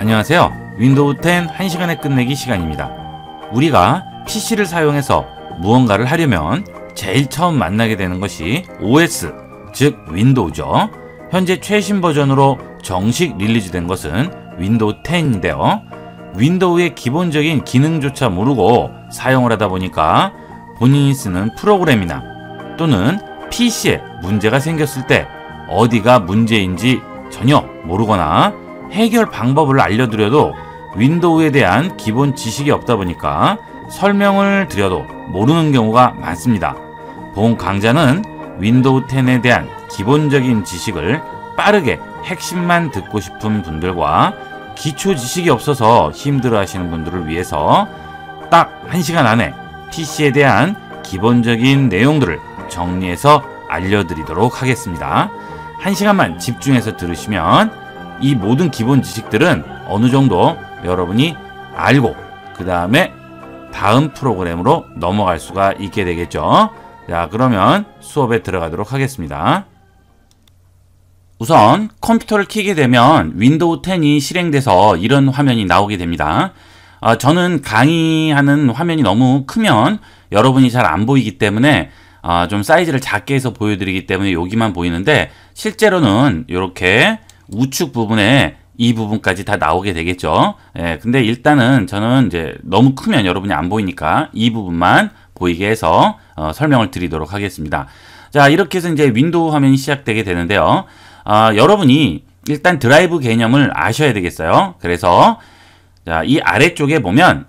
안녕하세요 윈도우 10 1시간에 끝내기 시간입니다 우리가 PC를 사용해서 무언가를 하려면 제일 처음 만나게 되는 것이 OS 즉 윈도우죠 현재 최신 버전으로 정식 릴리즈된 것은 윈도우 10인데요 윈도우의 기본적인 기능조차 모르고 사용을 하다 보니까 본인이 쓰는 프로그램이나 또는 PC에 문제가 생겼을 때 어디가 문제인지 전혀 모르거나 해결 방법을 알려드려도 윈도우에 대한 기본 지식이 없다 보니까 설명을 드려도 모르는 경우가 많습니다. 본 강좌는 윈도우 10에 대한 기본적인 지식을 빠르게 핵심만 듣고 싶은 분들과 기초 지식이 없어서 힘들어 하시는 분들을 위해서 딱 1시간 안에 PC에 대한 기본적인 내용들을 정리해서 알려드리도록 하겠습니다. 1시간만 집중해서 들으시면 이 모든 기본 지식들은 어느 정도 여러분이 알고 그 다음에 다음 프로그램으로 넘어갈 수가 있게 되겠죠. 자 그러면 수업에 들어가도록 하겠습니다. 우선 컴퓨터를 켜게 되면 윈도우 10이 실행돼서 이런 화면이 나오게 됩니다. 어, 저는 강의하는 화면이 너무 크면 여러분이 잘 안 보이기 때문에 어, 좀 사이즈를 작게 해서 보여드리기 때문에 여기만 보이는데 실제로는 이렇게 우측 부분에 이 부분까지 다 나오게 되겠죠. 예, 근데 일단은 저는 이제 너무 크면 여러분이 안 보이니까 이 부분만 보이게 해서 어, 설명을 드리도록 하겠습니다. 자, 이렇게 해서 이제 윈도우 화면이 시작되게 되는데요. 아, 여러분이 일단 드라이브 개념을 아셔야 되겠어요. 그래서 자, 이 아래쪽에 보면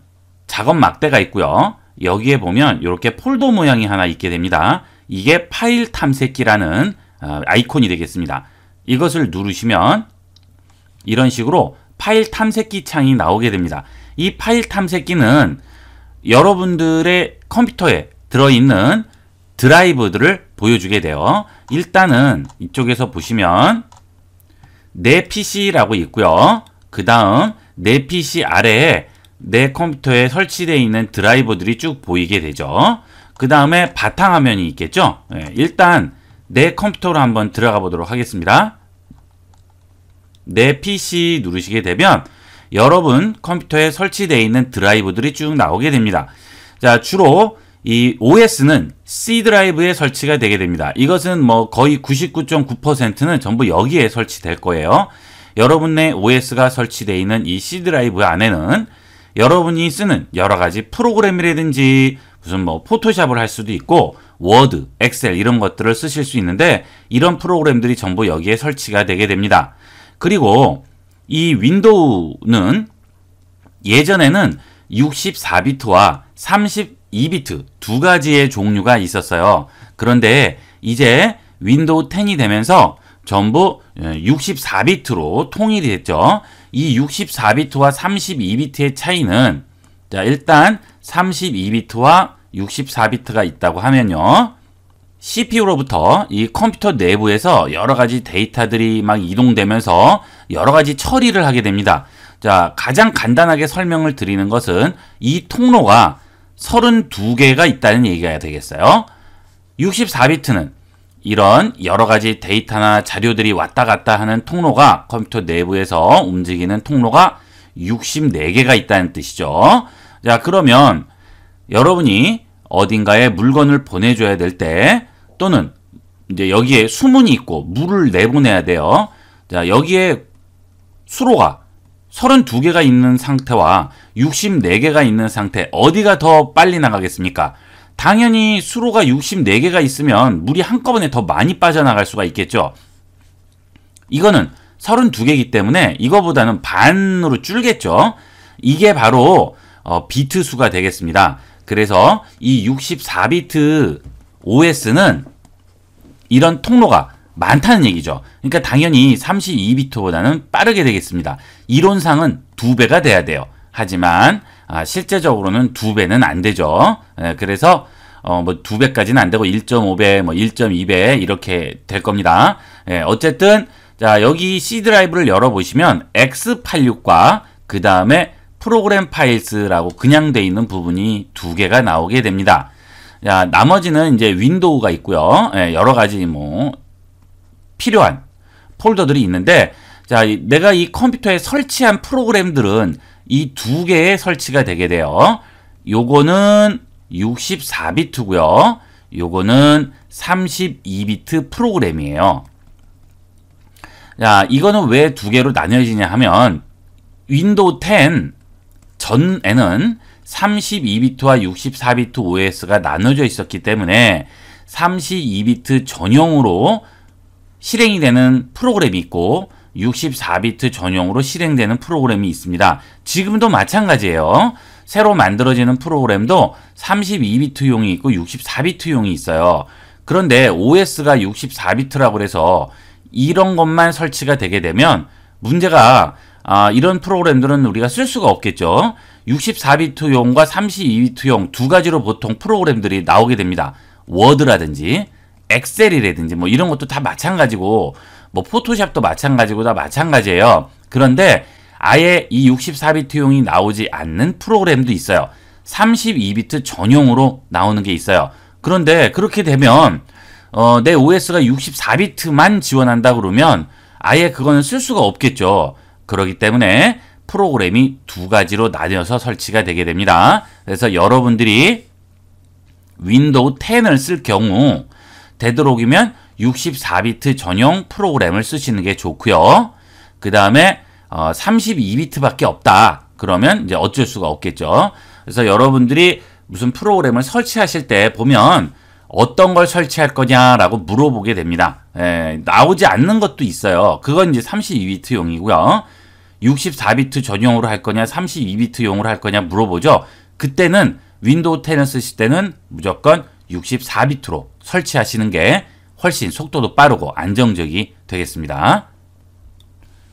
작업 막대가 있고요. 여기에 보면 이렇게 폴더 모양이 하나 있게 됩니다. 이게 파일 탐색기라는 아, 아이콘이 되겠습니다. 이것을 누르시면 이런 식으로 파일 탐색기 창이 나오게 됩니다. 이 파일 탐색기는 여러분들의 컴퓨터에 들어있는 드라이브들을 보여주게 돼요. 일단은 이쪽에서 보시면 내 PC라고 있고요. 그 다음 내 PC 아래에 내 컴퓨터에 설치되어 있는 드라이브들이쭉 보이게 되죠. 그 다음에 바탕화면이 있겠죠. 네, 일단 내 컴퓨터로 한번 들어가 보도록 하겠습니다. 내 PC 누르시게 되면 여러분 컴퓨터에 설치되어 있는 드라이브들이 쭉 나오게 됩니다. 자, 주로 이 OS는 C 드라이브에 설치가 되게 됩니다. 이것은 뭐 거의 99.9%는 전부 여기에 설치될 거예요. 여러분의 OS가 설치되어 있는 이 C 드라이브 안에는 여러분이 쓰는 여러 가지 프로그램이라든지 무슨 뭐 포토샵을 할 수도 있고 워드, 엑셀 이런 것들을 쓰실 수 있는데 이런 프로그램들이 전부 여기에 설치가 되게 됩니다. 그리고 이 윈도우는 예전에는 64비트와 32비트 두 가지의 종류가 있었어요. 그런데 이제 윈도우 10이 되면서 전부 64비트로 예, 통일이 됐죠. 이 64비트와 32비트의 차이는 자 일단 32비트와 64비트가 있다고 하면요. CPU로부터 이 컴퓨터 내부에서 여러 가지 데이터들이 막 이동되면서 여러 가지 처리를 하게 됩니다. 자, 가장 간단하게 설명을 드리는 것은 이 통로가 32개가 있다는 얘기가 되겠어요. 64비트는 이런 여러 가지 데이터나 자료들이 왔다 갔다 하는 통로가 컴퓨터 내부에서 움직이는 통로가 64개가 있다는 뜻이죠. 자, 그러면 여러분이 어딘가에 물건을 보내줘야 될때 또는 이제 여기에 수문이 있고 물을 내보내야 돼요. 자, 여기에 수로가 32개가 있는 상태와 64개가 있는 상태 어디가 더 빨리 나가겠습니까? 당연히 수로가 64개가 있으면 물이 한꺼번에 더 많이 빠져나갈 수가 있겠죠. 이거는 32개이기 때문에 이거보다는 반으로 줄겠죠. 이게 바로 어, 비트 수가 되겠습니다. 그래서 이 64비트 OS는 이런 통로가 많다는 얘기죠. 그러니까 당연히 32비트보다는 빠르게 되겠습니다. 이론상은 2배가 돼야 돼요. 하지만 아, 실제적으로는 2배는안 되죠. 예, 그래서 어, 뭐 2배까지는 안 되고 1.5배, 뭐 1.2배 이렇게 될 겁니다. 예, 어쨌든 자 여기 C 드라이브를 열어보시면 X86과 그 다음에 프로그램 파일스라고 그냥 돼 있는 부분이 두 개가 나오게 됩니다. 자, 나머지는 이제 윈도우가 있고요. 예, 여러 가지 뭐 필요한 폴더들이 있는데 자, 내가 이 컴퓨터에 설치한 프로그램들은 이 두개의 설치가 되게 돼요. 요거는 64비트고요. 요거는 32비트 프로그램이에요. 자, 이거는 왜 두 개로 나뉘어지냐 하면 윈도우 10 전에는 32비트와 64비트 OS가 나눠져 있었기 때문에 32비트 전용으로 실행이 되는 프로그램이 있고 64비트 전용으로 실행되는 프로그램이 있습니다. 지금도 마찬가지예요. 새로 만들어지는 프로그램도 32비트용이 있고 64비트용이 있어요. 그런데 OS가 64비트라고 해서 이런 것만 설치가 되게 되면 문제가 아, 이런 프로그램들은 우리가 쓸 수가 없겠죠. 64비트용과 32비트용 두 가지로 보통 프로그램들이 나오게 됩니다. 워드라든지 엑셀이라든지 뭐 이런 것도 다 마찬가지고 뭐 포토샵도 마찬가지고 다 마찬가지예요. 그런데 아예 이 64비트용이 나오지 않는 프로그램도 있어요. 32비트 전용으로 나오는 게 있어요. 그런데 그렇게 되면 어, 내 OS가 64비트만 지원한다 그러면 아예 그거는 쓸 수가 없겠죠. 그러기 때문에 프로그램이 두 가지로 나뉘어서 설치가 되게 됩니다. 그래서 여러분들이 윈도우 10을 쓸 경우 되도록이면 64비트 전용 프로그램을 쓰시는 게 좋고요. 그 다음에 어, 32비트밖에 없다. 그러면 이제 어쩔 수가 없겠죠. 그래서 여러분들이 무슨 프로그램을 설치하실 때 보면 어떤 걸 설치할 거냐라고 물어보게 됩니다. 에, 예, 나오지 않는 것도 있어요. 그건 이제 32비트용이고요. 64비트 전용으로 할 거냐 32비트용으로 할 거냐 물어보죠. 그때는 윈도우 10을 쓰실 때는 무조건 64비트로 설치하시는 게 훨씬 속도도 빠르고 안정적이 되겠습니다.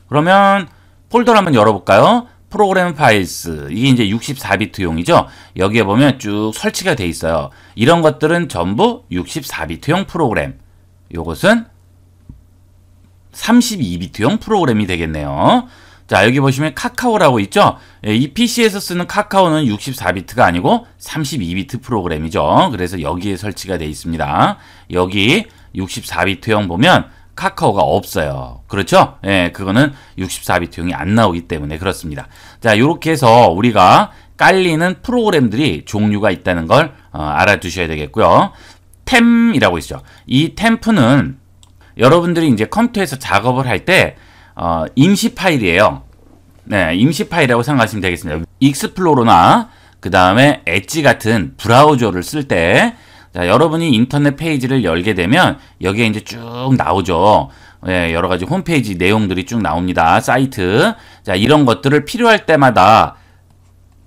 그러면 폴더를 한번 열어볼까요? 프로그램 파일스 이게 이제 64비트용이죠. 여기에 보면 쭉 설치가 돼 있어요. 이런 것들은 전부 64비트용 프로그램. 요것은 32비트용 프로그램이 되겠네요. 자 여기 보시면 카카오라고 있죠. 예, 이 PC에서 쓰는 카카오는 64비트가 아니고 32비트 프로그램이죠. 그래서 여기에 설치가 되어 있습니다. 여기 64비트형 보면 카카오가 없어요. 그렇죠? 예, 그거는 64비트형이 안 나오기 때문에 그렇습니다. 자, 이렇게 해서 우리가 깔리는 프로그램들이 종류가 있다는 걸 어, 알아두셔야 되겠고요. 템이라고 있죠. 이 템프는 여러분들이 이제 컴퓨터에서 작업을 할때 어, 임시 파일이에요. 네, 임시 파일이라고 생각하시면 되겠습니다. 익스플로러나 그 다음에 엣지 같은 브라우저를 쓸 때 여러분이 인터넷 페이지를 열게 되면 여기에 이제 쭉 나오죠. 예, 여러 가지 홈페이지 내용들이 쭉 나옵니다. 사이트. 자, 이런 것들을 필요할 때마다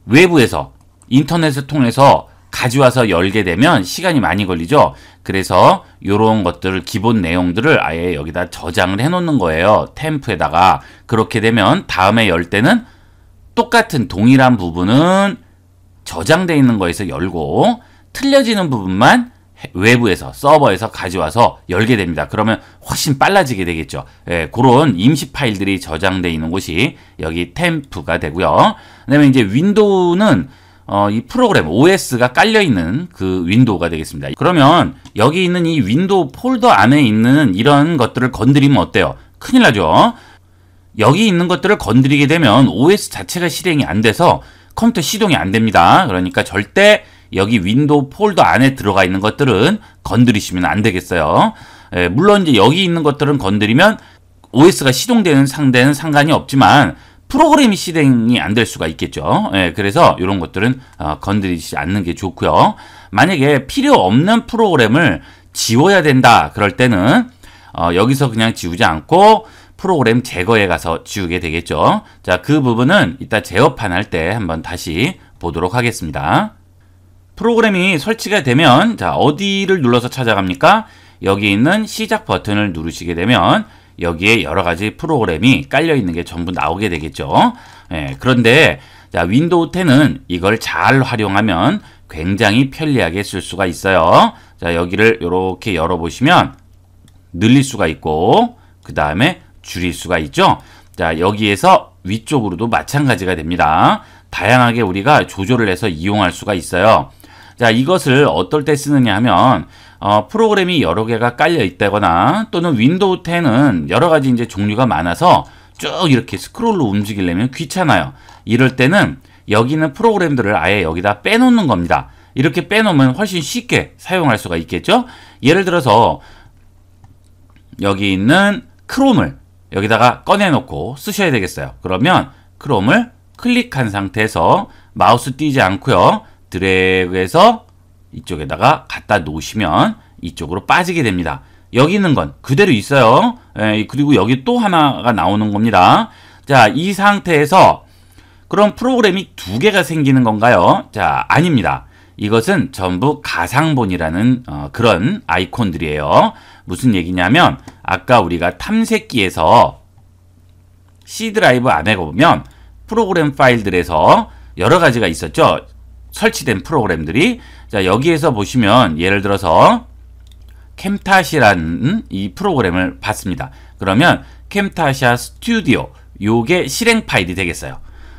외부에서 인터넷을 통해서 가져와서 열게 되면 시간이 많이 걸리죠. 그래서 이런 것들을 기본 내용들을 아예 여기다 저장을 해놓는 거예요. 템프에다가 그렇게 되면 다음에 열 때는 똑같은 동일한 부분은 저장돼 있는 거에서 열고 틀려지는 부분만 외부에서 서버에서 가져와서 열게 됩니다. 그러면 훨씬 빨라지게 되겠죠. 예, 그런 임시 파일들이 저장돼 있는 곳이 여기 템프가 되고요. 그다음에 이제 윈도우는 어, 이 프로그램 OS가 깔려있는 그 윈도우가 되겠습니다. 그러면 여기 있는 이 윈도우 폴더 안에 있는 이런 것들을 건드리면 어때요? 큰일 나죠? 여기 있는 것들을 건드리게 되면 OS 자체가 실행이 안 돼서 컴퓨터 시동이 안 됩니다. 그러니까 절대 여기 윈도우 폴더 안에 들어가 있는 것들은 건드리시면 안 되겠어요. 예, 물론 이제 여기 있는 것들은 건드리면 OS가 시동되는 상대는 상관이 없지만 프로그램이 실행이 안 될 수가 있겠죠. 예, 그래서 이런 것들은 어, 건드리지 않는 게 좋고요. 만약에 필요 없는 프로그램을 지워야 된다 그럴 때는 어, 여기서 그냥 지우지 않고 프로그램 제거에 가서 지우게 되겠죠. 자, 그 부분은 이따 제어판 할 때 한번 다시 보도록 하겠습니다. 프로그램이 설치가 되면 자 어디를 눌러서 찾아갑니까? 여기 있는 시작 버튼을 누르시게 되면 여기에 여러 가지 프로그램이 깔려 있는 게 전부 나오게 되겠죠. 예, 그런데 자, 윈도우 10은 이걸 잘 활용하면 굉장히 편리하게 쓸 수가 있어요. 자, 여기를 이렇게 열어보시면 늘릴 수가 있고 그 다음에 줄일 수가 있죠. 자, 여기에서 위쪽으로도 마찬가지가 됩니다. 다양하게 우리가 조절을 해서 이용할 수가 있어요. 자, 이것을 어떨 때 쓰느냐 하면 어, 프로그램이 여러 개가 깔려 있다거나 또는 윈도우 10은 여러 가지 이제 종류가 많아서 쭉 이렇게 스크롤로 움직이려면 귀찮아요. 이럴 때는 여기 있는 프로그램들을 아예 여기다 빼놓는 겁니다. 이렇게 빼놓으면 훨씬 쉽게 사용할 수가 있겠죠? 예를 들어서 여기 있는 크롬을 여기다가 꺼내놓고 쓰셔야 되겠어요. 그러면 크롬을 클릭한 상태에서 마우스 띄지 않고요. 드래그해서 이쪽에다가 갖다 놓으시면 이쪽으로 빠지게 됩니다. 여기 있는 건 그대로 있어요. 에, 예, 그리고 여기 또 하나가 나오는 겁니다. 자, 이 상태에서 그럼 프로그램이 두 개가 생기는 건가요? 자, 아닙니다. 이것은 전부 가상본이라는 어, 그런 아이콘들이에요. 무슨 얘기냐면 아까 우리가 탐색기에서 C 드라이브 안에 가 보면 프로그램 파일들에서 여러 가지가 있었죠. 설치된 프로그램들이 자, 여기에서 보시면 예를 들어서 캠타시라는 이 프로그램을 봤습니다. 그러면 캠타시아 스튜디오 요게 실행 파일이 되겠어요.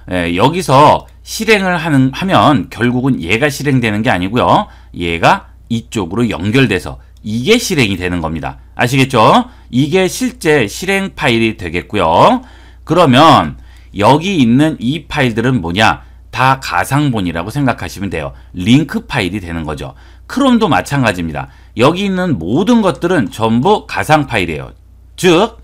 예, 여기서 실행을 하는, 하면 결국은 얘가 실행되는 게 아니고요. 얘가 이쪽으로 연결돼서 이게 실행이 되는 겁니다. 아시겠죠? 이게 실제 실행 파일이 되겠고요. 그러면 여기 있는 이 파일들은 뭐냐? 다 가상본이라고 생각하시면 돼요. 링크 파일이 되는 거죠. 크롬도 마찬가지입니다. 여기 있는 모든 것들은 전부 가상 파일이에요. 즉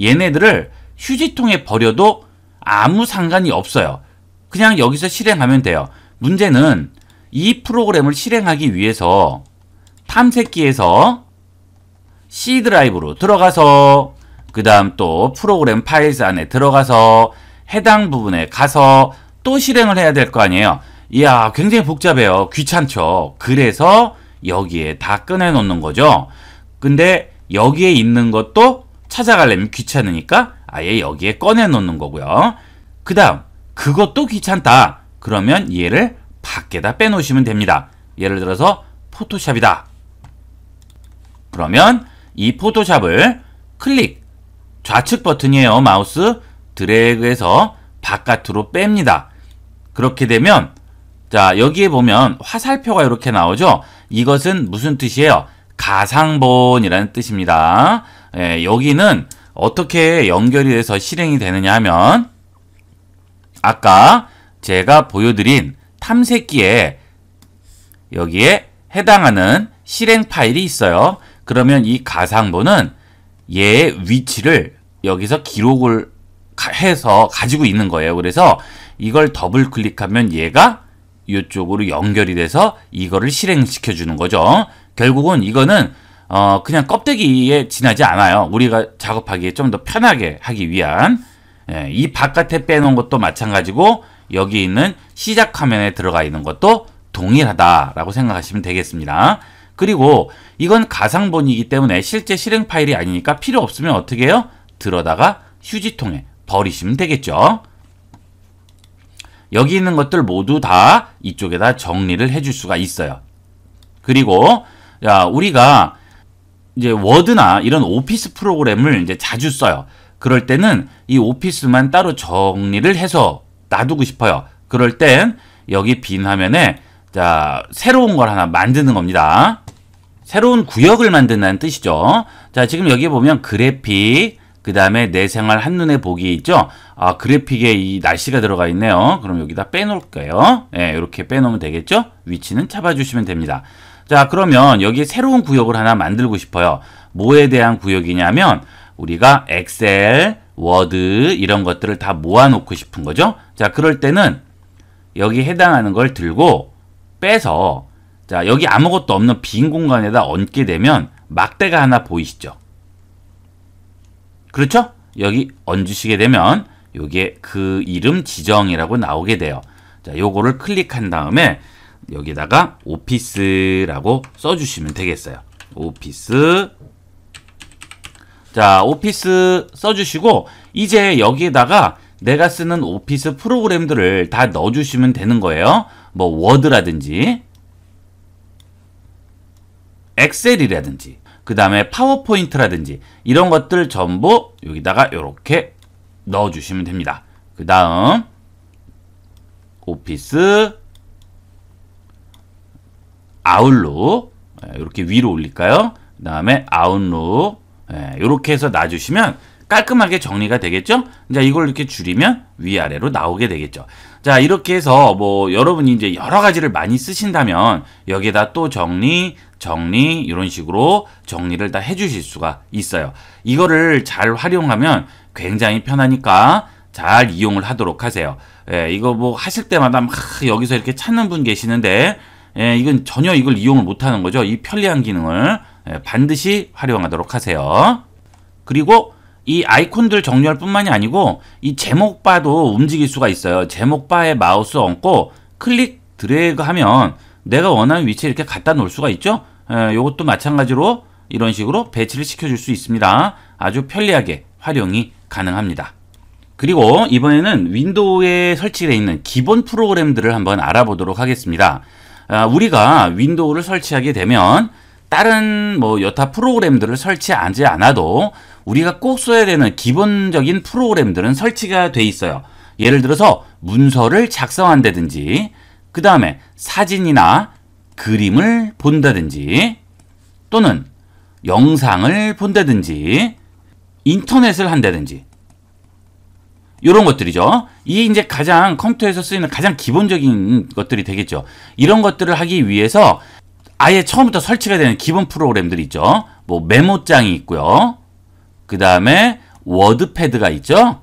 얘네들을 휴지통에 버려도 아무 상관이 없어요. 그냥 여기서 실행하면 돼요. 문제는 이 프로그램을 실행하기 위해서 탐색기에서 C 드라이브로 들어가서 그 다음 또 프로그램 파일 안에 들어가서 해당 부분에 가서 또 실행을 해야 될 거 아니에요. 이야, 굉장히 복잡해요. 귀찮죠. 그래서 여기에 다 꺼내놓는 거죠. 근데 여기에 있는 것도 찾아가려면 귀찮으니까 아예 여기에 꺼내놓는 거고요. 그 다음, 그것도 귀찮다. 그러면 얘를 밖에다 빼놓으시면 됩니다. 예를 들어서 포토샵이다. 그러면 이 포토샵을 클릭, 좌측 버튼이에요. 마우스 드래그해서 바깥으로 뺍니다. 그렇게 되면 자 여기에 보면 화살표가 이렇게 나오죠. 이것은 무슨 뜻이에요? 가상본이라는 뜻입니다. 예, 여기는 어떻게 연결이 돼서 실행이 되느냐 하면 아까 제가 보여드린 탐색기에 여기에 해당하는 실행 파일이 있어요. 그러면 이 가상본은 얘의 위치를 여기서 기록을 해서 가지고 있는 거예요. 그래서 이걸 더블 클릭하면 얘가 이쪽으로 연결이 돼서 이거를 실행시켜 주는 거죠. 결국은 이거는 어 그냥 껍데기에 지나지 않아요. 우리가 작업하기에 좀 더 편하게 하기 위한 예, 이 바깥에 빼놓은 것도 마찬가지고 여기 있는 시작 화면에 들어가 있는 것도 동일하다라고 생각하시면 되겠습니다. 그리고 이건 가상본이기 때문에 실제 실행 파일이 아니니까 필요 없으면 어떻게 해요? 들어다가 휴지통에 버리시면 되겠죠. 여기 있는 것들 모두 다 이쪽에다 정리를 해 줄 수가 있어요. 그리고 야, 우리가 이제 워드나 이런 오피스 프로그램을 이제 자주 써요. 그럴 때는 이 오피스만 따로 정리를 해서 놔두고 싶어요. 그럴 땐 여기 빈 화면에 자 새로운 걸 하나 만드는 겁니다. 새로운 구역을 만든다는 뜻이죠. 자 지금 여기 보면 그래픽, 그 다음에 내 생활 한눈에 보기 있죠? 아, 그래픽에 이 날씨가 들어가 있네요. 그럼 여기다 빼놓을게요. 예, 이렇게 빼놓으면 되겠죠? 위치는 잡아주시면 됩니다. 자, 그러면 여기 에 새로운 구역을 하나 만들고 싶어요. 뭐에 대한 구역이냐면 우리가 엑셀, 워드 이런 것들을 다 모아놓고 싶은 거죠. 자, 그럴 때는 여기 해당하는 걸 들고 빼서 자, 여기 아무것도 없는 빈 공간에다 얹게 되면 막대가 하나 보이시죠? 그렇죠? 여기 얹으시게 되면 이게 그 이름 지정이라고 나오게 돼요. 자, 요거를 클릭한 다음에 여기다가 오피스라고 써주시면 되겠어요. 오피스 자 오피스 써주시고 이제 여기에다가 내가 쓰는 오피스 프로그램들을 다 넣어주시면 되는 거예요. 뭐 워드라든지 엑셀이라든지 그 다음에 파워포인트라든지 이런 것들 전부 여기다가 이렇게 넣어주시면 됩니다. 그 다음 오피스 아웃룩 이렇게 예, 위로 올릴까요? 그 다음에 아웃룩 이렇게 예, 해서 놔주시면 깔끔하게 정리가 되겠죠? 이제 이걸 이렇게 줄이면 위아래로 나오게 되겠죠. 자, 이렇게 해서 뭐 여러분이 이제 여러 가지를 많이 쓰신다면 여기에다 또 정리, 정리 이런 식으로 정리를 다 해주실 수가 있어요. 이거를 잘 활용하면 굉장히 편하니까 잘 이용을 하도록 하세요. 예, 이거 뭐 하실 때마다 막 여기서 이렇게 찾는 분 계시는데 예, 이건 전혀 이걸 이용을 못하는 거죠. 이 편리한 기능을 예, 반드시 활용하도록 하세요. 그리고 이 아이콘들 정렬 뿐만이 아니고 이 제목 바도 움직일 수가 있어요. 제목 바에 마우스 얹고 클릭 드래그 하면 내가 원하는 위치에 이렇게 갖다 놓을 수가 있죠. 이것도 예, 마찬가지로 이런 식으로 배치를 시켜줄 수 있습니다. 아주 편리하게 활용이 가능합니다. 그리고 이번에는 윈도우에 설치되어 있는 기본 프로그램들을 한번 알아보도록 하겠습니다. 아, 우리가 윈도우를 설치하게 되면 다른 뭐 여타 프로그램들을 설치하지 않아도 우리가 꼭 써야 되는 기본적인 프로그램들은 설치가 돼 있어요. 예를 들어서 문서를 작성한다든지 그 다음에 사진이나 그림을 본다든지 또는 영상을 본다든지 인터넷을 한다든지 이런 것들이죠. 이게 이제 가장 컴퓨터에서 쓰이는 가장 기본적인 것들이 되겠죠. 이런 것들을 하기 위해서 아예 처음부터 설치가 되는 기본 프로그램들이 있죠. 뭐 메모장이 있고요. 그 다음에 워드패드가 있죠.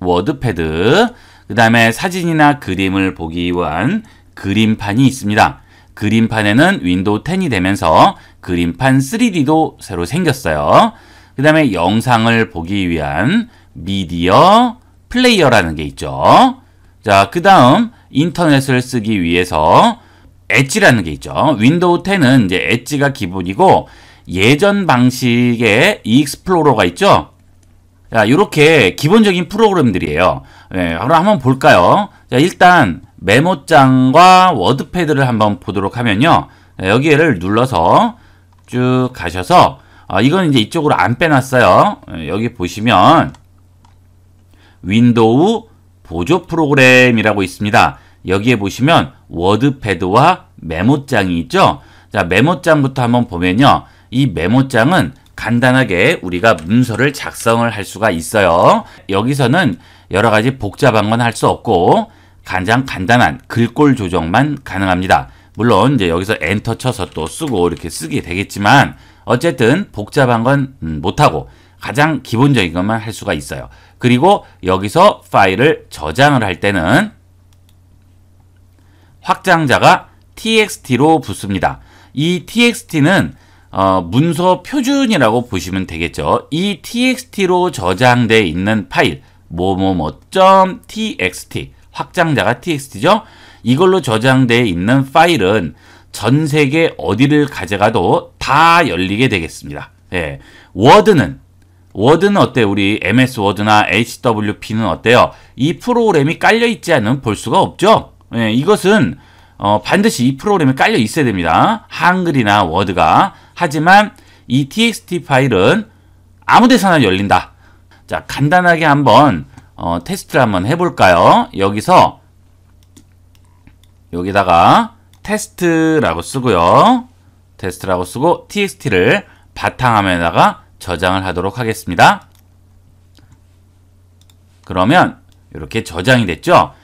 워드패드. 그 다음에 사진이나 그림을 보기 위한 그림판이 있습니다. 그림판에는 윈도우 10이 되면서 그림판 3D도 새로 생겼어요. 그 다음에 영상을 보기 위한 미디어 플레이어라는 게 있죠. 자, 그 다음 인터넷을 쓰기 위해서 엣지라는 게 있죠. 윈도우 10은 이제 엣지가 기본이고 예전 방식의 익스플로러가 있죠. 자, 이렇게 기본적인 프로그램들이에요. 예, 바로 한번 볼까요? 자, 일단 메모장과 워드패드를 한번 보도록 하면요. 예, 여기를 눌러서 쭉 가셔서 아, 이건 이제 이쪽으로 안 빼놨어요. 예, 여기 보시면 윈도우 보조 프로그램이라고 있습니다. 여기에 보시면 워드패드와 메모장이 있죠. 자, 메모장부터 한번 보면요. 이 메모장은 간단하게 우리가 문서를 작성을 할 수가 있어요. 여기서는 여러 가지 복잡한 건 할 수 없고 가장 간단한 글꼴 조정만 가능합니다. 물론 이제 여기서 엔터 쳐서 또 쓰고 이렇게 쓰게 되겠지만 어쨌든 복잡한 건 음, 못하고 가장 기본적인 것만 할 수가 있어요. 그리고 여기서 파일을 저장을 할 때는 확장자가 txt로 붙습니다. 이 txt는 어, 문서 표준이라고 보시면 되겠죠. 이 txt로 저장되어 있는 파일 뭐뭐뭐.txt 확장자가 txt죠. 이걸로 저장되어 있는 파일은 전 세계 어디를 가져가도 다 열리게 되겠습니다. 예. 워드는 워드는 어때? 우리 MS 워드나 HWP는 어때요? 이 프로그램이 깔려 있지 않으면 볼 수가 없죠. 네, 이것은 어, 반드시 이 프로그램에 깔려 있어야 됩니다. 한글이나 워드가. 하지만 이 txt 파일은 아무 데서나 열린다. 자, 간단하게 한번 어, 테스트를 한번 해볼까요? 여기서 여기다가 테스트라고 쓰고요. 테스트라고 쓰고 txt를 바탕화면에다가 저장을 하도록 하겠습니다. 그러면 이렇게 저장이 됐죠?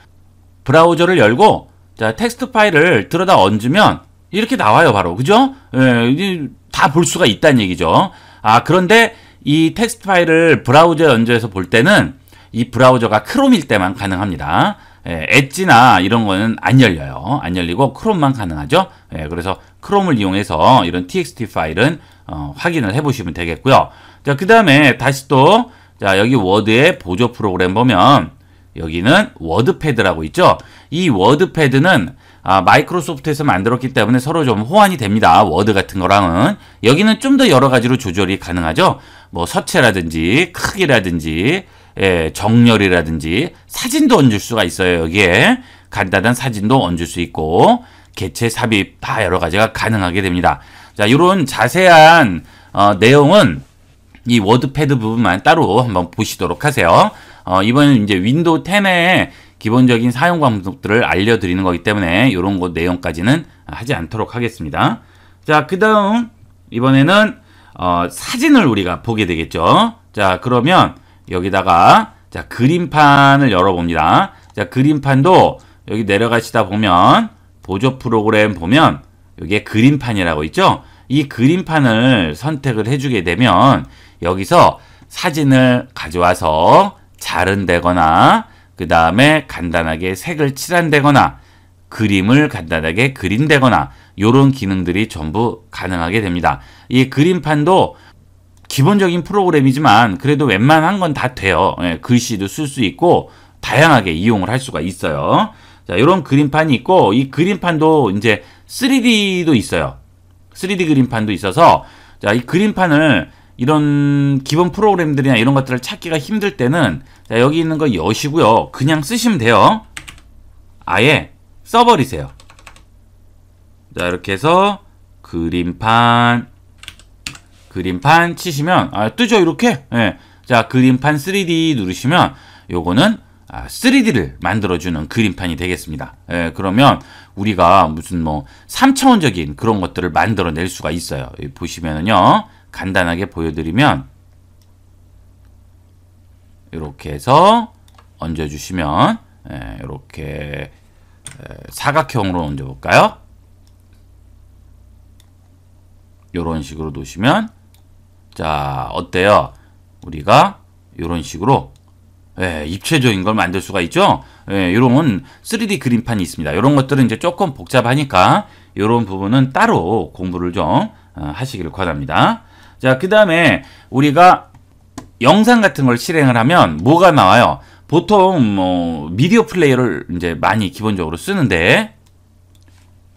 브라우저를 열고 자, 텍스트 파일을 들어다 얹으면 이렇게 나와요, 바로. 그죠? 예, 다볼 수가 있다는 얘기죠. 아, 그런데 이 텍스트 파일을 브라우저에 얹어서 볼 때는 이 브라우저가 크롬일 때만 가능합니다. 예, 엣지나 이런 거는 안 열려요. 안 열리고 크롬만 가능하죠. 예, 그래서 크롬을 이용해서 이런 txt 파일은 어, 확인을 해보시면 되겠고요. 자, 그 다음에 다시 또 자, 여기 워드의 보조 프로그램 보면 여기는 워드패드라고 있죠. 이 워드패드는 아, 마이크로소프트에서 만들었기 때문에 서로 좀 호환이 됩니다. 워드 같은 거랑은. 여기는 좀 더 여러 가지로 조절이 가능하죠. 뭐 서체라든지 크기라든지 예, 정렬이라든지 사진도 얹을 수가 있어요. 여기에 간단한 사진도 얹을 수 있고 개체 삽입 다 여러 가지가 가능하게 됩니다. 자, 이런 자세한 어, 내용은 이 워드패드 부분만 따로 한번 보시도록 하세요. 어, 이번에는 이제 윈도우 10의 기본적인 사용 방법들을 알려드리는 거기 때문에 이런 것 내용까지는 하지 않도록 하겠습니다. 자, 그 다음 이번에는 어, 사진을 우리가 보게 되겠죠. 자, 그러면 여기다가 자 그림판을 열어봅니다. 자 그림판도 여기 내려가시다 보면 보조 프로그램 보면 여기에 그림판이라고 있죠. 이 그림판을 선택을 해주게 되면 여기서 사진을 가져와서 자른다거나 그 다음에 간단하게 색을 칠한다거나 그림을 간단하게 그린다거나 이런 기능들이 전부 가능하게 됩니다. 이 그림판도 기본적인 프로그램이지만 그래도 웬만한 건 다 돼요. 예, 글씨도 쓸 수 있고 다양하게 이용을 할 수가 있어요. 자, 이런 그림판이 있고 이 그림판도 이제 3D도 있어요. 3D 그림판도 있어서 자, 이 그림판을 이런 기본 프로그램들이나 이런 것들을 찾기가 힘들 때는 자, 여기 있는 거 여시고요. 그냥 쓰시면 돼요. 아예 써버리세요. 자 이렇게 해서 그림판 그림판 치시면 아, 뜨죠 이렇게 네. 자 그림판 3D 누르시면 요거는 아, 3D를 만들어주는 그림판이 되겠습니다. 예, 그러면 우리가 무슨 뭐 3차원적인 그런 것들을 만들어낼 수가 있어요. 예, 보시면은요. 간단하게 보여드리면 이렇게 해서 얹어주시면 예, 이렇게 예, 사각형으로 얹어볼까요? 이런 식으로 놓으시면 자 어때요? 우리가 이런 식으로 예, 입체적인 걸 만들 수가 있죠. 예, 이런 3D 그림판이 있습니다. 이런 것들은 이제 조금 복잡하니까 이런 부분은 따로 공부를 좀 어, 하시기를 권합니다. 자, 그 다음에 우리가 영상 같은 걸 실행을 하면 뭐가 나와요? 보통 뭐 미디어 플레이어를 이제 많이 기본적으로 쓰는데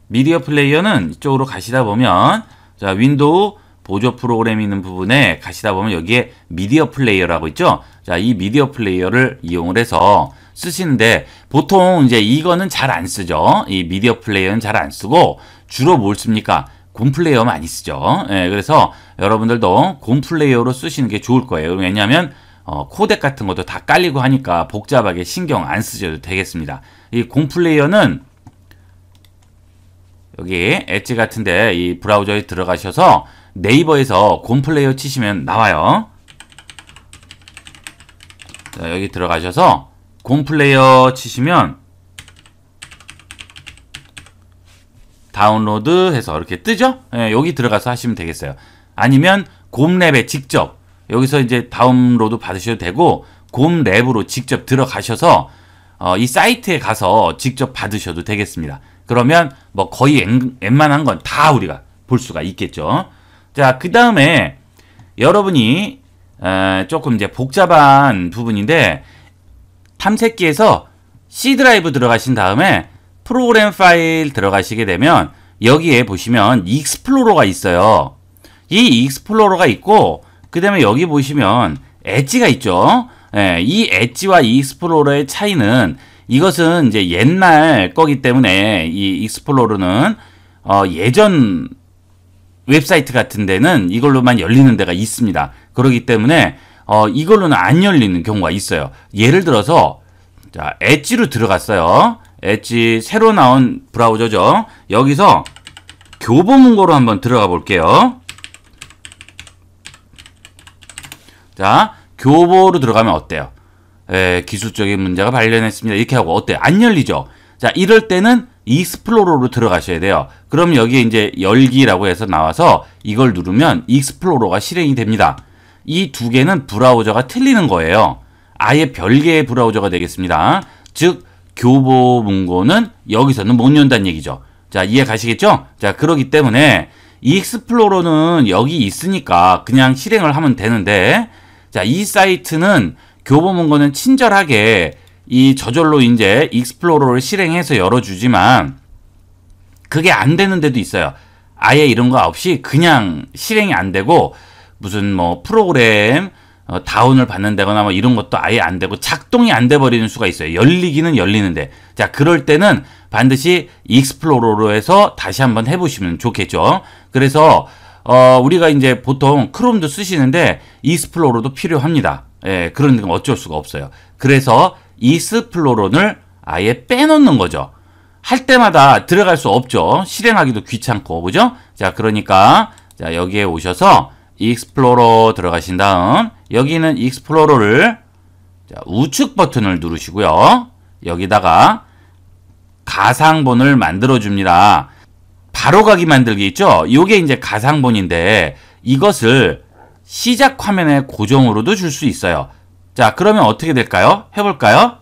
미디어 플레이어는 이쪽으로 가시다 보면 자 윈도우 보조 프로그램 있는 부분에 가시다 보면 여기에 미디어 플레이어라고 있죠. 자, 이 미디어 플레이어를 이용을 해서 쓰시는데 보통 이제 이거는 잘 안 쓰죠. 이 미디어 플레이어는 잘 안 쓰고 주로 뭘 씁니까? 곰플레이어 많이 쓰죠. 예, 그래서 여러분들도 곰플레이어로 쓰시는 게 좋을 거예요. 왜냐하면 어, 코덱 같은 것도 다 깔리고 하니까 복잡하게 신경 안 쓰셔도 되겠습니다. 이 곰플레이어는 여기 엣지 같은데 이 브라우저에 들어가셔서 네이버에서 곰플레이어 치시면 나와요. 자, 여기 들어가셔서 곰플레이어 치시면 다운로드해서 이렇게 뜨죠? 예, 여기 들어가서 하시면 되겠어요. 아니면 곰랩에 직접 여기서 이제 다운로드 받으셔도 되고 곰랩으로 직접 들어가셔서 어, 이 사이트에 가서 직접 받으셔도 되겠습니다. 그러면 뭐 거의 웬, 만한 건 다 우리가 볼 수가 있겠죠. 자, 그 다음에 여러분이 에, 조금 이제 복잡한 부분인데 탐색기에서 C 드라이브 들어가신 다음에 프로그램 파일 들어가시게 되면 여기에 보시면 익스플로러가 있어요. 이 익스플로러가 있고 그 다음에 여기 보시면 엣지가 있죠. 예, 이 엣지와 이 익스플로러의 차이는 이것은 이제 옛날 거기 때문에 이 익스플로러는 어, 예전 웹사이트 같은 데는 이걸로만 열리는 데가 있습니다. 그러기 때문에 어, 이걸로는 안 열리는 경우가 있어요. 예를 들어서 자, 엣지로 들어갔어요. 엣지 새로 나온 브라우저죠. 여기서 교보문고로 한번 들어가 볼게요. 자, 교보로 들어가면 어때요? 에, 예, 기술적인 문제가 발견했습니다. 이렇게 하고 어때요? 안 열리죠? 자, 이럴 때는 익스플로러로 들어가셔야 돼요. 그럼 여기에 이제 열기라고 해서 나와서 이걸 누르면 익스플로러가 실행이 됩니다. 이 두 개는 브라우저가 틀리는 거예요. 아예 별개의 브라우저가 되겠습니다. 즉 교보문고는 여기서는 못 연다는 얘기죠. 자, 이해 가시겠죠? 자, 그러기 때문에 이 익스플로러는 여기 있으니까 그냥 실행을 하면 되는데 자, 이 사이트는 교보문고는 친절하게 이 저절로 이제 익스플로러를 실행해서 열어주지만 그게 안 되는 데도 있어요. 아예 이런 거 없이 그냥 실행이 안 되고 무슨 뭐 프로그램 어, 다운을 받는다거나 뭐 이런 것도 아예 안 되고 작동이 안돼 버리는 수가 있어요. 열리기는 열리는데 자 그럴 때는 반드시 익스플로러로 해서 다시 한번 해보시면 좋겠죠. 그래서 어, 우리가 이제 보통 크롬도 쓰시는데 익스플로러도 필요합니다. 예, 그런 건 어쩔 수가 없어요. 그래서 익스플로러를 아예 빼놓는 거죠. 할 때마다 들어갈 수 없죠. 실행하기도 귀찮고 그죠? 자 그러니까 자 여기에 오셔서 익스플로러 들어가신 다음 여기는 익스플로러를 우측 버튼을 누르시고요. 여기다가 가상본을 만들어줍니다. 바로 가기 만들기 있죠? 이게 이제 가상본인데 이것을 시작 화면에 고정으로도 줄 수 있어요. 자, 그러면 어떻게 될까요? 해볼까요?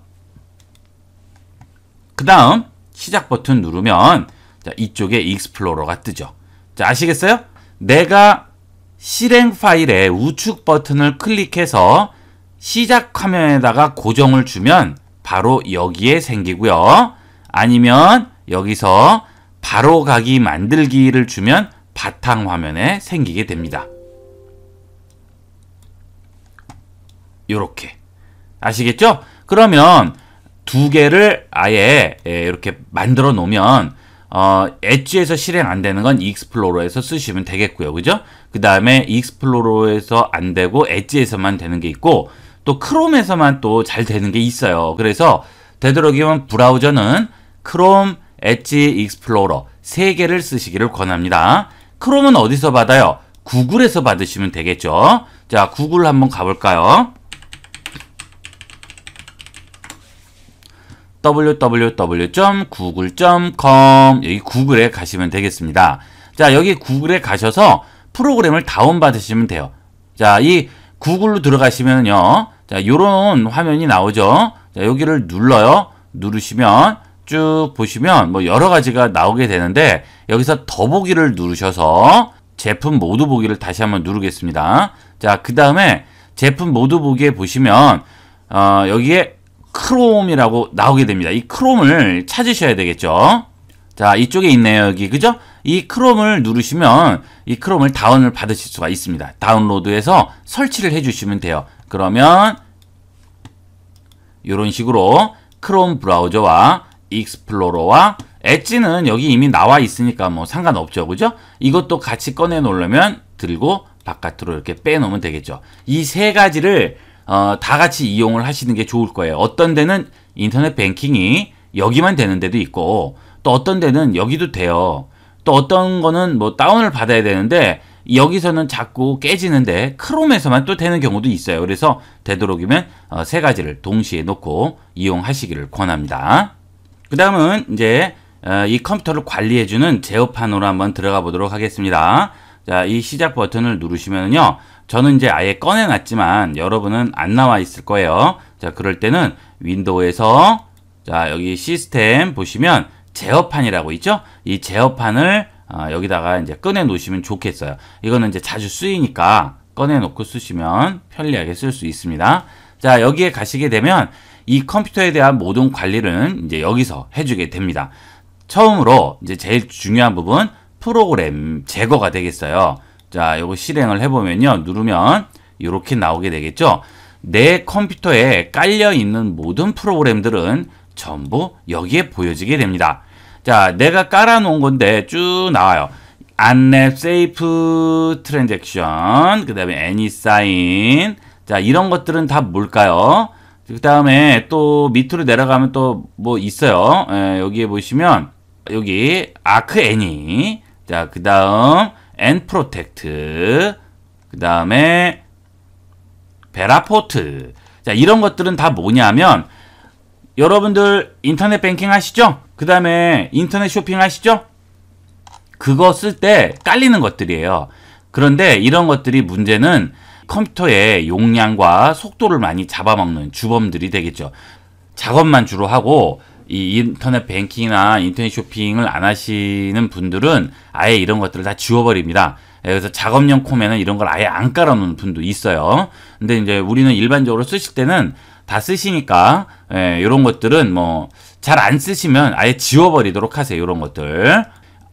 그 다음 시작 버튼 누르면 자, 이쪽에 익스플로러가 뜨죠. 자, 아시겠어요? 내가 실행 파일의 우측 버튼을 클릭해서 시작 화면에다가 고정을 주면 바로 여기에 생기고요. 아니면 여기서 바로 가기 만들기를 주면 바탕 화면에 생기게 됩니다. 이렇게 아시겠죠? 그러면 두 개를 아예 예, 이렇게 만들어 놓으면 어, 엣지에서 실행 안 되는 건 익스플로러에서 쓰시면 되겠고요. 그죠? 그 다음에 익스플로러에서 안 되고 엣지에서만 되는 게 있고 또 크롬에서만 또 잘 되는 게 있어요. 그래서 되도록이면 브라우저는 크롬, 엣지, 익스플로러 세 개를 쓰시기를 권합니다. 크롬은 어디서 받아요? 구글에서 받으시면 되겠죠. 자, 구글 한번 가볼까요? www.google.com 여기 구글에 가시면 되겠습니다. 자, 여기 구글에 가셔서 프로그램을 다운받으시면 돼요. 자, 이 구글로 들어가시면요. 자, 요런 화면이 나오죠. 자, 여기를 눌러요. 누르시면 쭉 보시면 뭐 여러 가지가 나오게 되는데 여기서 더보기를 누르셔서 제품 모두 보기를 다시 한번 누르겠습니다. 자, 그 다음에 제품 모두 보기에 보시면 어, 여기에 크롬이라고 나오게 됩니다. 이 크롬을 찾으셔야 되겠죠. 자 이쪽에 있네요 여기 그죠? 이 크롬을 누르시면 이 크롬을 다운을 받으실 수가 있습니다. 다운로드해서 설치를 해주시면 돼요. 그러면 이런 식으로 크롬 브라우저와 익스플로러와 엣지는 여기 이미 나와 있으니까 뭐 상관없죠. 그죠? 이것도 같이 꺼내 놓으려면 들고 바깥으로 이렇게 빼놓으면 되겠죠. 이 세 가지를 어, 다 같이 이용을 하시는 게 좋을 거예요. 어떤 데는 인터넷 뱅킹이 여기만 되는 데도 있고 또 어떤 데는 여기도 돼요. 또 어떤 거는 뭐 다운을 받아야 되는데 여기서는 자꾸 깨지는데 크롬에서만 또 되는 경우도 있어요. 그래서 되도록이면 어, 세 가지를 동시에 놓고 이용하시기를 권합니다. 그 다음은 이제 어, 이 컴퓨터를 관리해주는 제어판으로 한번 들어가 보도록 하겠습니다. 자, 이 시작 버튼을 누르시면요. 저는 이제 아예 꺼내놨지만 여러분은 안 나와 있을 거예요. 자, 그럴 때는 윈도우에서 자, 여기 시스템 보시면 제어판이라고 있죠? 이 제어판을 어, 여기다가 이제 꺼내 놓으시면 좋겠어요. 이거는 이제 자주 쓰이니까 꺼내 놓고 쓰시면 편리하게 쓸 수 있습니다. 자, 여기에 가시게 되면 이 컴퓨터에 대한 모든 관리는 이제 여기서 해주게 됩니다. 처음으로 이제 제일 중요한 부분 프로그램 제거가 되겠어요. 자, 요거 실행을 해보면요. 누르면 이렇게 나오게 되겠죠. 내 컴퓨터에 깔려 있는 모든 프로그램들은 전부 여기에 보여지게 됩니다. 자, 내가 깔아놓은 건데 쭉 나와요. 안랩 세이프 트랜잭션, 그 다음에 애니 사인, 자, 이런 것들은 다 뭘까요? 그 다음에 또 밑으로 내려가면 또 뭐 있어요. 에, 예, 여기에 보시면, 여기 아크 애니, 자, 그 다음 엔 프로텍트, 그 다음에 베라포트, 자, 이런 것들은 다 뭐냐면, 여러분들 인터넷 뱅킹 하시죠? 그 다음에 인터넷 쇼핑 하시죠? 그거 쓸 때 깔리는 것들이에요. 그런데 이런 것들이 문제는 컴퓨터의 용량과 속도를 많이 잡아먹는 주범들이 되겠죠. 작업만 주로 하고 이 인터넷 뱅킹이나 인터넷 쇼핑을 안 하시는 분들은 아예 이런 것들을 다 지워버립니다. 예, 그래서 작업용 콤에는 이런 걸 아예 안 깔아놓는 분도 있어요. 근데 이제 우리는 일반적으로 쓰실 때는 다 쓰시니까 예, 이런 것들은 뭐 잘 안 쓰시면 아예 지워버리도록 하세요. 이런 것들.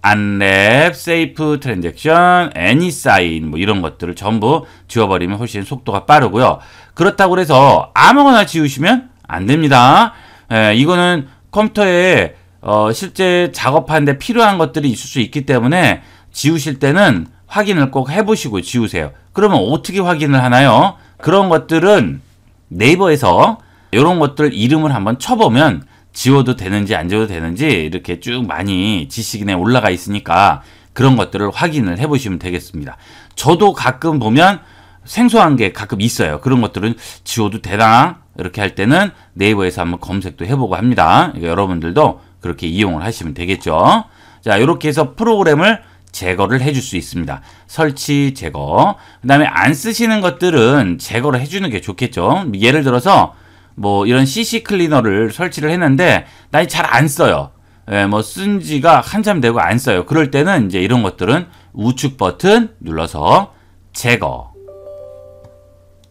안랩, 세이프 트랜잭션, 애니사인 뭐 이런 것들을 전부 지워버리면 훨씬 속도가 빠르고요. 그렇다고 해서 아무거나 지우시면 안 됩니다. 예, 이거는 컴퓨터에 어, 실제 작업하는데 필요한 것들이 있을 수 있기 때문에 지우실 때는 확인을 꼭 해보시고 지우세요. 그러면 어떻게 확인을 하나요? 그런 것들은 네이버에서 이런 것들 이름을 한번 쳐보면 지워도 되는지 안 지워도 되는지 이렇게 쭉 많이 지식인에 올라가 있으니까 그런 것들을 확인을 해보시면 되겠습니다. 저도 가끔 보면 생소한 게 가끔 있어요. 그런 것들은 지워도 되나? 이렇게 할 때는 네이버에서 한번 검색도 해보고 합니다. 여러분들도 그렇게 이용을 하시면 되겠죠. 자, 이렇게 해서 프로그램을 제거를 해줄 수 있습니다. 설치 제거. 그 다음에 안 쓰시는 것들은 제거를 해주는 게 좋겠죠. 예를 들어서 뭐 이런 CC 클리너를 설치를 했는데 나잘안 써요. 예, 뭐쓴 지가 한참 되고 안 써요. 그럴 때는 이제 이런 것들은 우측 버튼 눌러서 제거.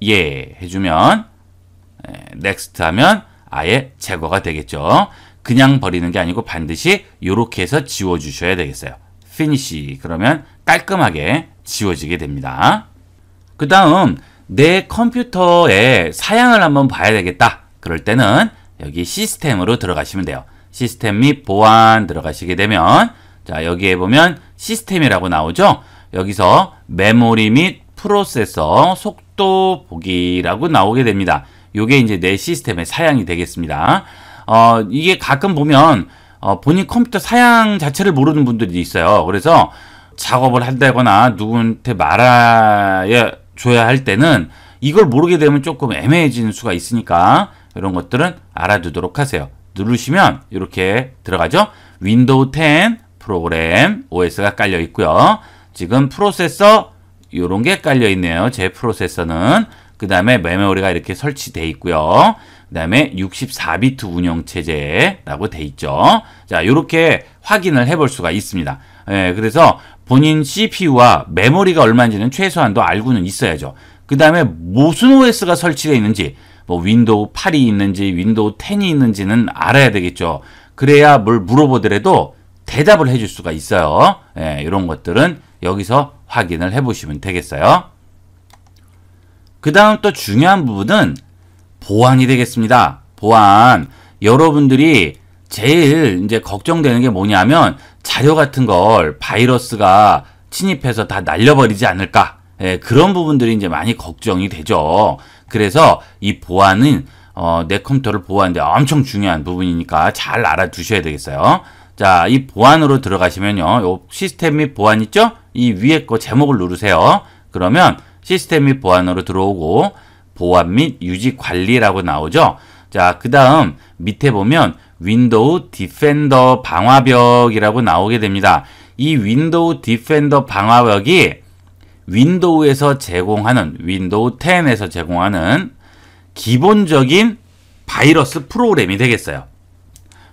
예 해주면 넥스트 예, 하면 아예 제거가 되겠죠. 그냥 버리는 게 아니고 반드시 이렇게 해서 지워주셔야 되겠어요. 피니시 그러면 깔끔하게 지워지게 됩니다. 그 다음 내 컴퓨터의 사양을 한번 봐야 되겠다. 그럴 때는 여기 시스템으로 들어가시면 돼요. 시스템 및 보안 들어가시게 되면 자 여기에 보면 시스템이라고 나오죠. 여기서 메모리 및 프로세서 속도 보기라고 나오게 됩니다. 요게 이제 내 시스템의 사양이 되겠습니다. 어, 이게 가끔 보면 어, 본인 컴퓨터 사양 자체를 모르는 분들이 있어요. 그래서 작업을 한다거나 누구한테 말아야 줘야 할 때는 이걸 모르게 되면 조금 애매해지는 수가 있으니까 이런 것들은 알아두도록 하세요. 누르시면 이렇게 들어가죠. 윈도우 10 프로그램 OS가 깔려 있고요. 지금 프로세서 이런 게 깔려 있네요. 제 프로세서는 그 다음에 메모리가 이렇게 설치되어 있고요. 그다음에 64비트 운영 체제라고 돼 있죠. 자, 이렇게 확인을 해볼 수가 있습니다. 예, 그래서 본인 CPU와 메모리가 얼마인지는 최소한도 알고는 있어야죠. 그 다음에 무슨 OS가 설치되어 있는지, 뭐 윈도우 8이 있는지, 윈도우 10이 있는지는 알아야 되겠죠. 그래야 뭘 물어보더라도 대답을 해줄 수가 있어요. 예, 이런 것들은 여기서 확인을 해보시면 되겠어요. 그 다음 또 중요한 부분은 보안이 되겠습니다. 보안. 여러분들이 제일 이제 걱정되는 게 뭐냐면 자료 같은 걸 바이러스가 침입해서 다 날려버리지 않을까. 예, 그런 부분들이 이제 많이 걱정이 되죠. 그래서 이 보안은 어, 내 컴퓨터를 보호하는데 엄청 중요한 부분이니까 잘 알아두셔야 되겠어요. 자, 이 보안으로 들어가시면요. 요 시스템 및 보안 있죠? 이 위에 거 제목을 누르세요. 그러면 시스템 및 보안으로 들어오고 보안 및 유지 관리라고 나오죠. 자, 그 다음 밑에 보면 윈도우 디펜더 방화벽이라고 나오게 됩니다. 이 윈도우 디펜더 방화벽이 윈도우에서 제공하는 윈도우 10에서 제공하는 기본적인 바이러스 프로그램이 되겠어요.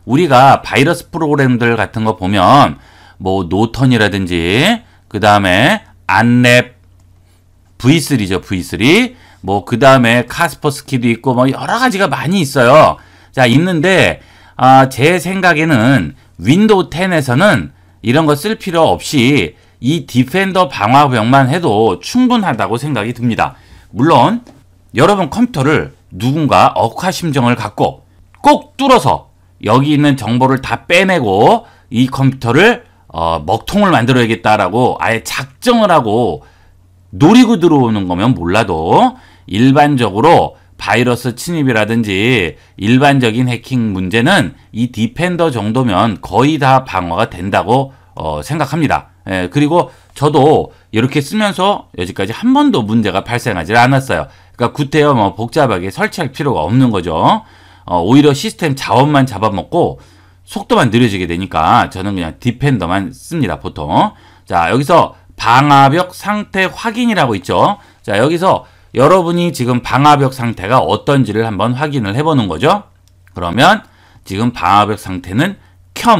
우리가 바이러스 프로그램들 같은 거 보면 뭐 노턴이라든지 그 다음에 안랩 V3죠 V3 뭐그 다음에 카스퍼스키도 있고 뭐 여러 가지가 많이 있어요. 자 있는데 아, 제 생각에는 윈도우 10에서는 이런 거 쓸 필요 없이 이 디펜더 방화벽만 해도 충분하다고 생각이 듭니다. 물론 여러분 컴퓨터를 누군가 억화심정을 갖고 꼭 뚫어서 여기 있는 정보를 다 빼내고 이 컴퓨터를 어, 먹통을 만들어야겠다라고 아예 작정을 하고 노리고 들어오는 거면 몰라도 일반적으로 바이러스 침입이라든지 일반적인 해킹 문제는 이 디펜더 정도면 거의 다 방어가 된다고 어, 생각합니다. 예, 그리고 저도 이렇게 쓰면서 여지까지 한 번도 문제가 발생하지 않았어요. 그러니까 구태여 뭐 복잡하게 설치할 필요가 없는 거죠. 어, 오히려 시스템 자원만 잡아먹고 속도만 느려지게 되니까 저는 그냥 디펜더만 씁니다, 보통. 자, 여기서 방화벽 상태 확인이라고 있죠. 자, 여기서 여러분이 지금 방화벽 상태가 어떤지를 한번 확인을 해보는 거죠. 그러면 지금 방화벽 상태는 켬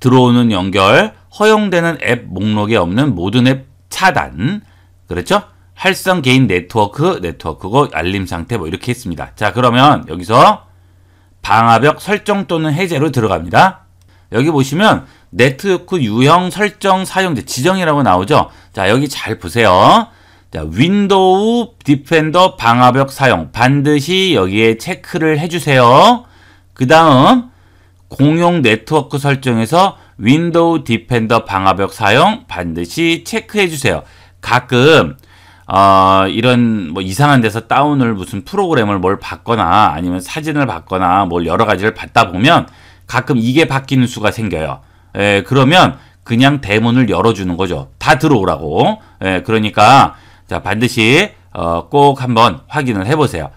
들어오는 연결 허용되는 앱 목록에 없는 모든 앱 차단 그렇죠? 활성 개인 네트워크 네트워크고 알림 상태 뭐 이렇게 했습니다. 자 그러면 여기서 방화벽 설정 또는 해제로 들어갑니다. 여기 보시면 네트워크 유형 설정 사용자 지정이라고 나오죠. 자 여기 잘 보세요. 자, 윈도우 디펜더 방화벽 사용 반드시 여기에 체크를 해주세요. 그 다음 공용 네트워크 설정에서 윈도우 디펜더 방화벽 사용 반드시 체크해주세요. 가끔 어, 이런 뭐 이상한 데서 다운을 무슨 프로그램을 뭘 받거나 아니면 사진을 받거나 뭘 여러 가지를 받다 보면 가끔 이게 바뀌는 수가 생겨요. 에, 예, 그러면 그냥 대문을 열어주는 거죠. 다 들어오라고. 에, 예, 그러니까 자, 반드시 어, 꼭 한번 확인을 해보세요.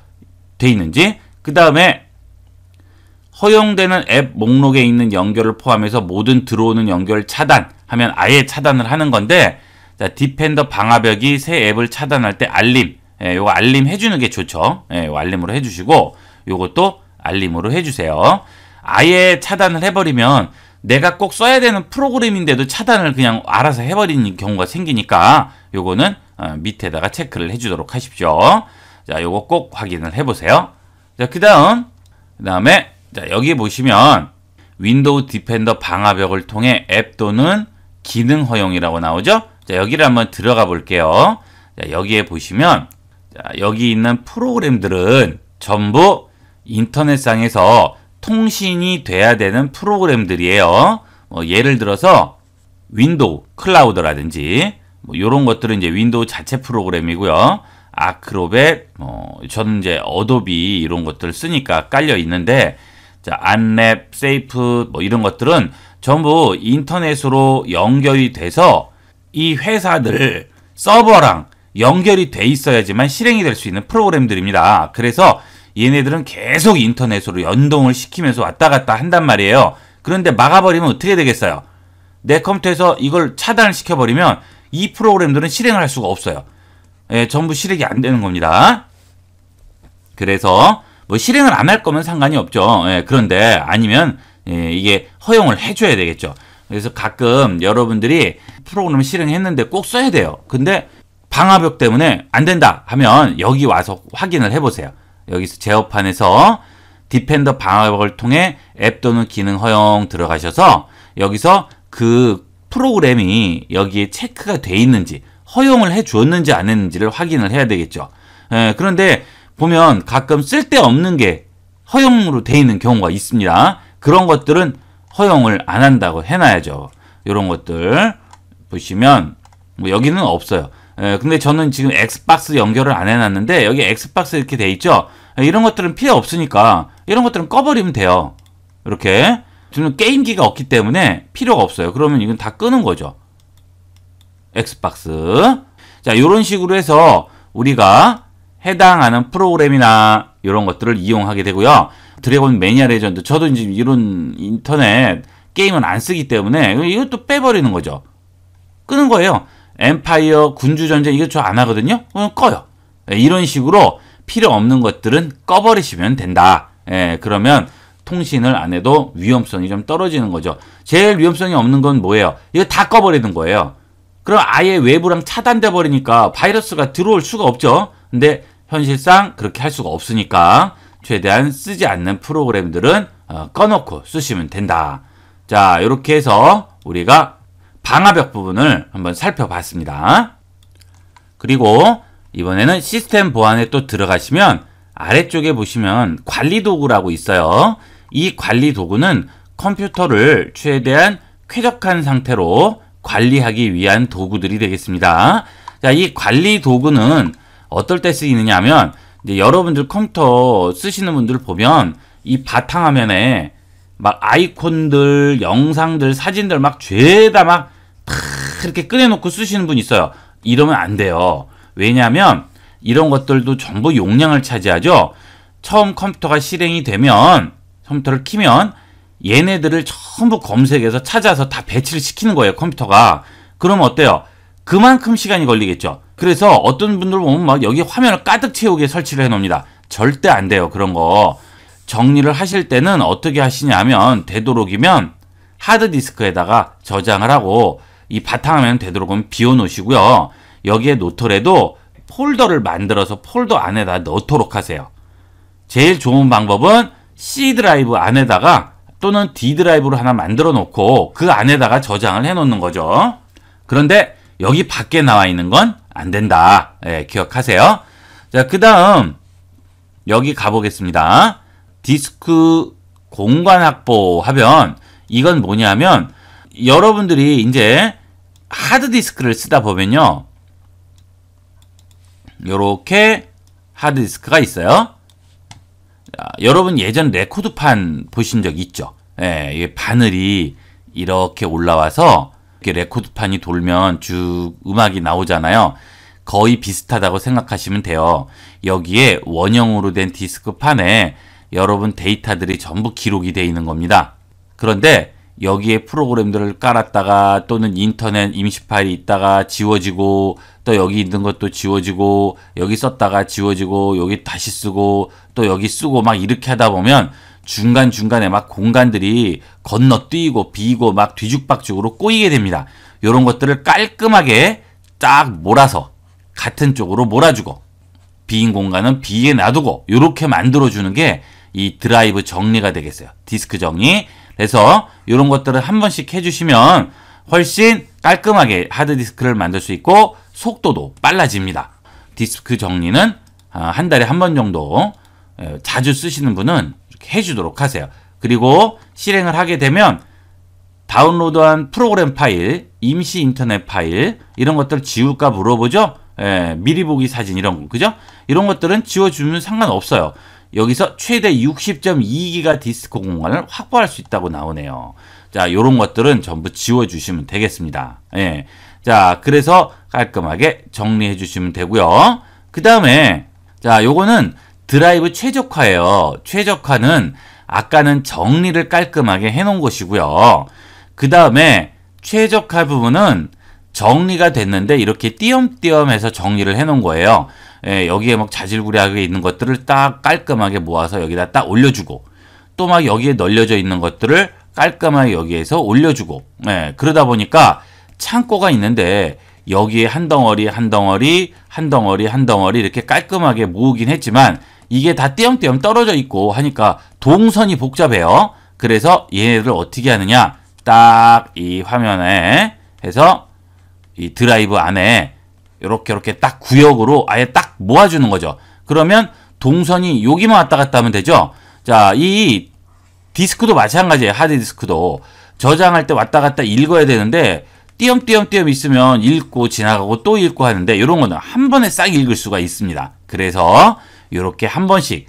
돼 있는지. 그 다음에 허용되는 앱 목록에 있는 연결을 포함해서 모든 들어오는 연결 차단하면 아예 차단을 하는 건데 자, 디펜더 방화벽이 새 앱을 차단할 때 알림 예, 요거 알림 해주는 게 좋죠. 예, 알림으로 해주시고 요것도 알림으로 해주세요. 아예 차단을 해버리면 내가 꼭 써야 되는 프로그램인데도 차단을 그냥 알아서 해버리는 경우가 생기니까 요거는 어, 밑에다가 체크를 해주도록 하십시오. 자, 요거 꼭 확인을 해보세요. 자, 그 다음, 그 다음에, 자, 여기 보시면 윈도우 디펜더 방화벽을 통해 앱 또는 기능 허용이라고 나오죠? 자, 여기를 한번 들어가 볼게요. 자, 여기에 보시면, 자, 여기 있는 프로그램들은 전부 인터넷상에서 통신이 돼야 되는 프로그램들이에요. 뭐 예를 들어서 윈도우, 클라우드라든지 뭐 이런 것들은 이제 윈도우 자체 프로그램이고요. 아크로벳, 어, 뭐 저는 이제 어도비 이런 것들 을 쓰니까 깔려 있는데 자, 안랩, 세이프 뭐 이런 것들은 전부 인터넷으로 연결이 돼서 이 회사들 서버랑 연결이 돼 있어야지만 실행이 될 수 있는 프로그램들입니다. 그래서 얘네들은 계속 인터넷으로 연동을 시키면서 왔다 갔다 한단 말이에요. 그런데 막아버리면 어떻게 되겠어요? 내 컴퓨터에서 이걸 차단 시켜버리면 이 프로그램들은 실행을 할 수가 없어요. 예, 전부 실행이 안 되는 겁니다. 그래서 뭐 실행을 안 할 거면 상관이 없죠. 예, 그런데 아니면 예, 이게 허용을 해줘야 되겠죠. 그래서 가끔 여러분들이 프로그램 실행했는데 꼭 써야 돼요. 근데 방화벽 때문에 안 된다 하면 여기 와서 확인을 해보세요. 여기서 제어판에서 디펜더 방화벽을 통해 앱 또는 기능 허용 들어가셔서 여기서 그 프로그램이 여기에 체크가 돼 있는지 허용을 해 주었는지 안 했는지를 확인을 해야 되겠죠. 예, 그런데 보면 가끔 쓸데없는 게 허용으로 돼 있는 경우가 있습니다. 그런 것들은 허용을 안 한다고 해놔야죠. 이런 것들 보시면 뭐 여기는 없어요. 예, 근데 저는 지금 엑스박스 연결을 안 해놨는데 여기 엑스박스 이렇게 돼 있죠? 예, 이런 것들은 필요 없으니까 이런 것들은 꺼버리면 돼요. 이렇게 저는 게임기가 없기 때문에 필요가 없어요. 그러면 이건 다 끄는 거죠. 엑스박스. 자, 이런 식으로 해서 우리가 해당하는 프로그램이나 이런 것들을 이용하게 되고요. 드래곤 매니아 레전드. 저도 이제 이런 인터넷 게임은 안 쓰기 때문에 이것도 빼버리는 거죠. 끄는 거예요. 엠파이어, 군주전쟁 이거 저 안 하거든요. 그럼 꺼요. 예, 이런 식으로 필요 없는 것들은 꺼버리시면 된다. 예, 그러면 통신을 안 해도 위험성이 좀 떨어지는 거죠. 제일 위험성이 없는 건 뭐예요? 이거 다 꺼버리는 거예요. 그럼 아예 외부랑 차단돼 버리니까 바이러스가 들어올 수가 없죠. 근데 현실상 그렇게 할 수가 없으니까 최대한 쓰지 않는 프로그램들은 어, 꺼놓고 쓰시면 된다. 자, 이렇게 해서 우리가 방화벽 부분을 한번 살펴봤습니다. 그리고 이번에는 시스템 보안에 또 들어가시면 아래쪽에 보시면 관리 도구라고 있어요. 이 관리 도구는 컴퓨터를 최대한 쾌적한 상태로 관리하기 위한 도구들이 되겠습니다. 자, 이 관리 도구는 어떨 때 쓰이느냐 하면 여러분들 컴퓨터 쓰시는 분들 보면 이 바탕화면에 막 아이콘들, 영상들, 사진들 막 죄다 막다 이렇게 꺼내놓고 쓰시는 분 있어요. 이러면 안 돼요. 왜냐하면 이런 것들도 전부 용량을 차지하죠. 처음 컴퓨터가 실행이 되면 컴퓨터를 키면 얘네들을 전부 검색해서 찾아서 다 배치를 시키는 거예요 컴퓨터가 그럼 어때요 그만큼 시간이 걸리겠죠 그래서 어떤 분들 보면 막 여기 화면을 가득 채우게 설치를 해 놓습니다 절대 안 돼요 그런 거 정리를 하실 때는 어떻게 하시냐면 되도록이면 하드디스크에다가 저장을 하고 이 바탕화면 되도록이면 비워 놓으시고요 여기에 놓더라도 폴더를 만들어서 폴더 안에다 넣도록 하세요. 제일 좋은 방법은 C 드라이브 안에다가 또는 D 드라이브로 하나 만들어 놓고 그 안에다가 저장을 해 놓는 거죠. 그런데 여기 밖에 나와 있는 건 안 된다. 예, 기억하세요. 자, 그 다음 여기 가보겠습니다. 디스크 공간 확보 하면 이건 뭐냐면 여러분들이 이제 하드디스크를 쓰다 보면요. 이렇게 하드디스크가 있어요. 자, 여러분 예전 레코드판 보신 적 있죠? 예, 이게 바늘이 이렇게 올라와서 이렇게 레코드판이 돌면 쭉 음악이 나오잖아요. 거의 비슷하다고 생각하시면 돼요. 여기에 원형으로 된 디스크판에 여러분 데이터들이 전부 기록이 되어 있는 겁니다. 그런데 여기에 프로그램들을 깔았다가 또는 인터넷 임시 파일이 있다가 지워지고 또 여기 있는 것도 지워지고 여기 썼다가 지워지고 여기 다시 쓰고 또 여기 쓰고 막 이렇게 하다 보면 중간중간에 막 공간들이 건너뛰고 비고 막 뒤죽박죽으로 꼬이게 됩니다. 이런 것들을 깔끔하게 딱 몰아서 같은 쪽으로 몰아주고 비인 공간은 비에 놔두고 이렇게 만들어주는 게 이 드라이브 정리가 되겠어요. 디스크 정리, 그래서 이런 것들을 한 번씩 해주시면 훨씬 깔끔하게 하드디스크를 만들 수 있고 속도도 빨라집니다. 디스크 정리는 아, 한 달에 한 번 정도 예, 자주 쓰시는 분은 이렇게 해주도록 하세요. 그리고 실행을 하게 되면 다운로드한 프로그램 파일, 임시 인터넷 파일 이런 것들 지울까 물어보죠. 예, 미리 보기 사진 이런 거 그죠? 이런 것들은 지워주면 상관없어요. 여기서 최대 60.2기가 디스크 공간을 확보할 수 있다고 나오네요. 자, 요런 것들은 전부 지워주시면 되겠습니다. 예. 자, 그래서 깔끔하게 정리해 주시면 되고요. 그 다음에 자, 요거는 드라이브 최적화예요. 최적화는 아까는 정리를 깔끔하게 해놓은 것이고요. 그 다음에 최적화 부분은 정리가 됐는데 이렇게 띄엄띄엄 해서 정리를 해놓은 거예요. 예, 여기에 막 자질구레하게 있는 것들을 딱 깔끔하게 모아서 여기다 딱 올려주고 또 막 여기에 널려져 있는 것들을 깔끔하게 여기에서 올려주고 예, 그러다 보니까 창고가 있는데 여기에 한 덩어리 한 덩어리 한 덩어리 한 덩어리 이렇게 깔끔하게 모으긴 했지만 이게 다 띄엄띄엄 떨어져 있고 하니까 동선이 복잡해요. 그래서 얘네를 어떻게 하느냐 딱 이 화면에 해서 이 드라이브 안에 이렇게 이렇게 딱 구역으로 아예 딱 모아주는 거죠. 그러면 동선이 여기만 왔다 갔다 하면 되죠. 자, 이 디스크도 마찬가지예요. 하드디스크도. 저장할 때 왔다 갔다 읽어야 되는데 띄엄띄엄띄엄 있으면 읽고 지나가고 또 읽고 하는데 이런 거는 한 번에 싹 읽을 수가 있습니다. 그래서 이렇게 한 번씩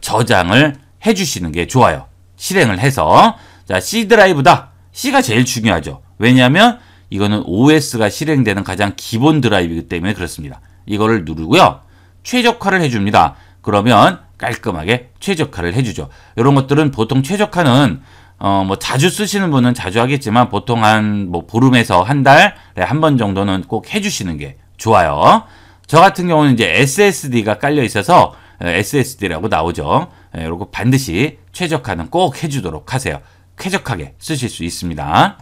저장을 해주시는 게 좋아요. 실행을 해서 자 C 드라이브다. C가 제일 중요하죠. 왜냐하면 이거는 OS가 실행되는 가장 기본 드라이브이기 때문에 그렇습니다. 이거를 누르고요. 최적화를 해줍니다. 그러면 깔끔하게 최적화를 해주죠. 이런 것들은 보통 최적화는 어, 뭐 자주 쓰시는 분은 자주 하겠지만 보통 한 뭐 보름에서 한 달에 네, 한번 정도는 꼭 해주시는 게 좋아요. 저 같은 경우는 이제 SSD가 깔려 있어서 네, SSD라고 나오죠. 이러고 네, 반드시 최적화는 꼭 해주도록 하세요. 쾌적하게 쓰실 수 있습니다.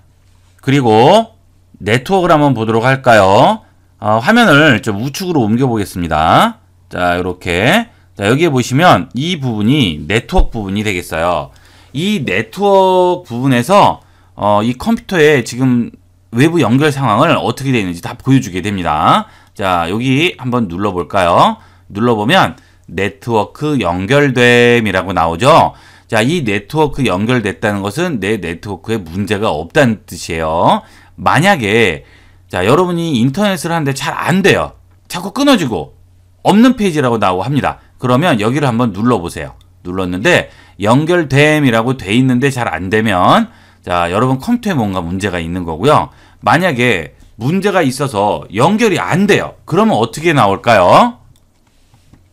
그리고 네트워크를 한번 보도록 할까요? 어, 화면을 좀 우측으로 옮겨보겠습니다. 자, 이렇게 자, 여기에 보시면 이 부분이 네트워크 부분이 되겠어요. 이 네트워크 부분에서 어, 이컴퓨터에 지금 외부 연결 상황을 어떻게 되어 있는지 다 보여주게 됩니다. 자, 여기 한번 눌러볼까요? 눌러보면 네트워크 연결됨이라고 나오죠. 자, 이 네트워크 연결됐다는 것은 내 네트워크에 문제가 없다는 뜻이에요. 만약에 자 여러분이 인터넷을 하는데 잘 안 돼요. 자꾸 끊어지고 없는 페이지라고 나오고 합니다. 그러면 여기를 한번 눌러보세요. 눌렀는데 연결됨이라고 돼 있는데 잘 안 되면 자 여러분 컴퓨터에 뭔가 문제가 있는 거고요. 만약에 문제가 있어서 연결이 안 돼요. 그러면 어떻게 나올까요?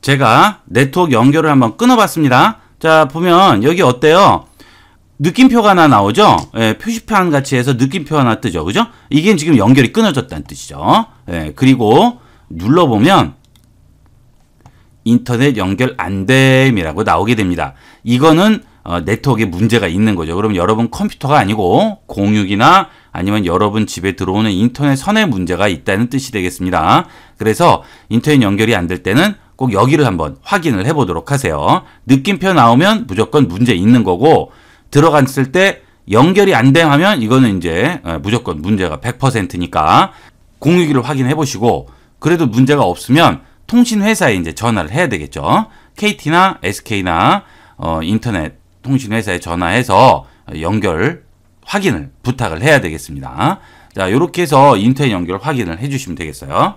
제가 네트워크 연결을 한번 끊어봤습니다. 자 보면 여기 어때요? 느낌표가 하나 나오죠? 예, 표시판 같이 해서 느낌표 하나 뜨죠. 그죠? 이게 지금 연결이 끊어졌다는 뜻이죠. 예, 그리고 눌러보면 인터넷 연결 안됨이라고 나오게 됩니다. 이거는 어, 네트워크에 문제가 있는 거죠. 그러면 여러분 컴퓨터가 아니고 공유기나 아니면 여러분 집에 들어오는 인터넷 선에 문제가 있다는 뜻이 되겠습니다. 그래서 인터넷 연결이 안 될 때는 꼭 여기를 한번 확인을 해보도록 하세요. 느낌표 나오면 무조건 문제 있는 거고 들어갔을 때 연결이 안 되면 이거는 이제 어, 무조건 문제가 100%니까 공유기를 확인해 보시고 그래도 문제가 없으면 통신회사에 이제 전화를 해야 되겠죠. KT나 SK나 어, 인터넷 통신회사에 전화해서 연결 확인을 부탁을 해야 되겠습니다. 자, 이렇게 해서 인터넷 연결 확인을 해주시면 되겠어요.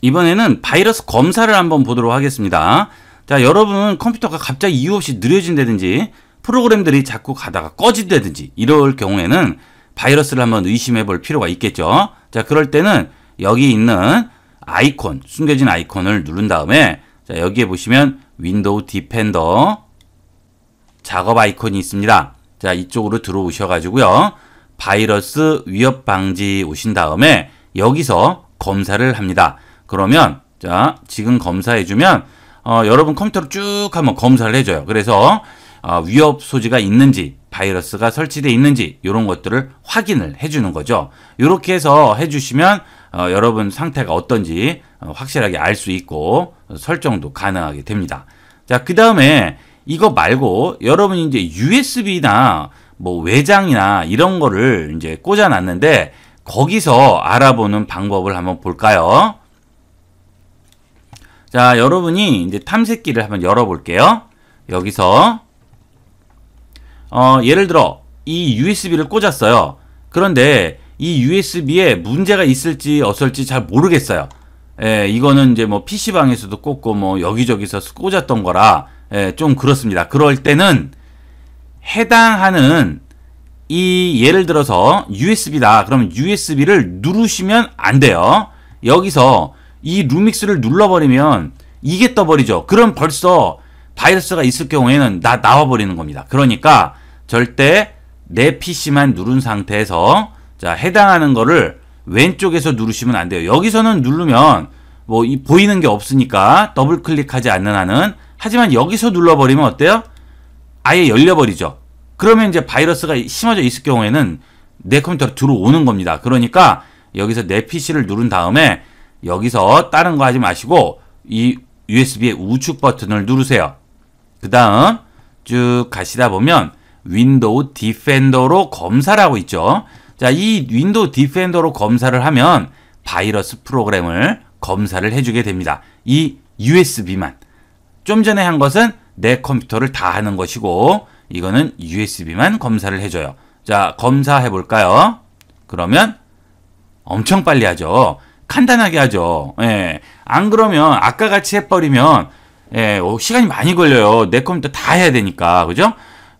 이번에는 바이러스 검사를 한번 보도록 하겠습니다. 자, 여러분 컴퓨터가 갑자기 이유 없이 느려진다든지 프로그램들이 자꾸 가다가 꺼진다든지 이럴 경우에는 바이러스를 한번 의심해 볼 필요가 있겠죠. 자, 그럴 때는 여기 있는 아이콘, 숨겨진 아이콘을 누른 다음에 자, 여기에 보시면 윈도우 디펜더 작업 아이콘이 있습니다. 자, 이쪽으로 들어오셔 가지고요. 바이러스 위협 방지 오신 다음에 여기서 검사를 합니다. 그러면 자, 지금 검사해 주면 어, 여러분 컴퓨터로 쭉 한번 검사를 해줘요. 그래서 아, 위협 소지가 있는지 바이러스가 설치되어 있는지 이런 것들을 확인을 해주는 거죠. 이렇게 해서 해주시면 어, 여러분 상태가 어떤지 어, 확실하게 알 수 있고 설정도 가능하게 됩니다. 자, 그 다음에 이거 말고 여러분이 이제 USB나 뭐 외장이나 이런 거를 이제 꽂아놨는데 거기서 알아보는 방법을 한번 볼까요? 자, 여러분이 이제 탐색기를 한번 열어볼게요. 여기서 어, 예를 들어 이 USB를 꽂았어요. 그런데 이 USB에 문제가 있을지 없을지 잘 모르겠어요. 예, 이거는 이제 뭐 PC방에서도 꽂고 뭐 여기저기서 꽂았던 거라 예, 좀 그렇습니다. 그럴 때는 해당하는 이 예를 들어서 USB다. 그러면 USB를 누르시면 안 돼요. 여기서 이 루믹스를 눌러버리면 이게 떠버리죠. 그럼 벌써 바이러스가 있을 경우에는 나, 나와버리는 겁니다. 그러니까 절대 내 PC만 누른 상태에서 자 해당하는 거를 왼쪽에서 누르시면 안 돼요. 여기서는 누르면 뭐 이, 보이는 게 없으니까 더블 클릭하지 않는 한은 하지만 여기서 눌러버리면 어때요? 아예 열려버리죠. 그러면 이제 바이러스가 심어져 있을 경우에는 내 컴퓨터로 들어오는 겁니다. 그러니까 여기서 내 PC를 누른 다음에 여기서 다른 거 하지 마시고 이 USB의 우측 버튼을 누르세요. 그 다음 쭉 가시다 보면 윈도우 디펜더로 검사를 하고 있죠. 자, 이 윈도우 디펜더로 검사를 하면 바이러스 프로그램을 검사를 해주게 됩니다. 이 USB만. 좀 전에 한 것은 내 컴퓨터를 다 하는 것이고 이거는 USB만 검사를 해줘요. 자, 검사해 볼까요? 그러면 엄청 빨리 하죠. 간단하게 하죠. 예. 안 그러면 아까 같이 해버리면 예, 어, 시간이 많이 걸려요. 내 컴퓨터 다 해야 되니까. 그죠?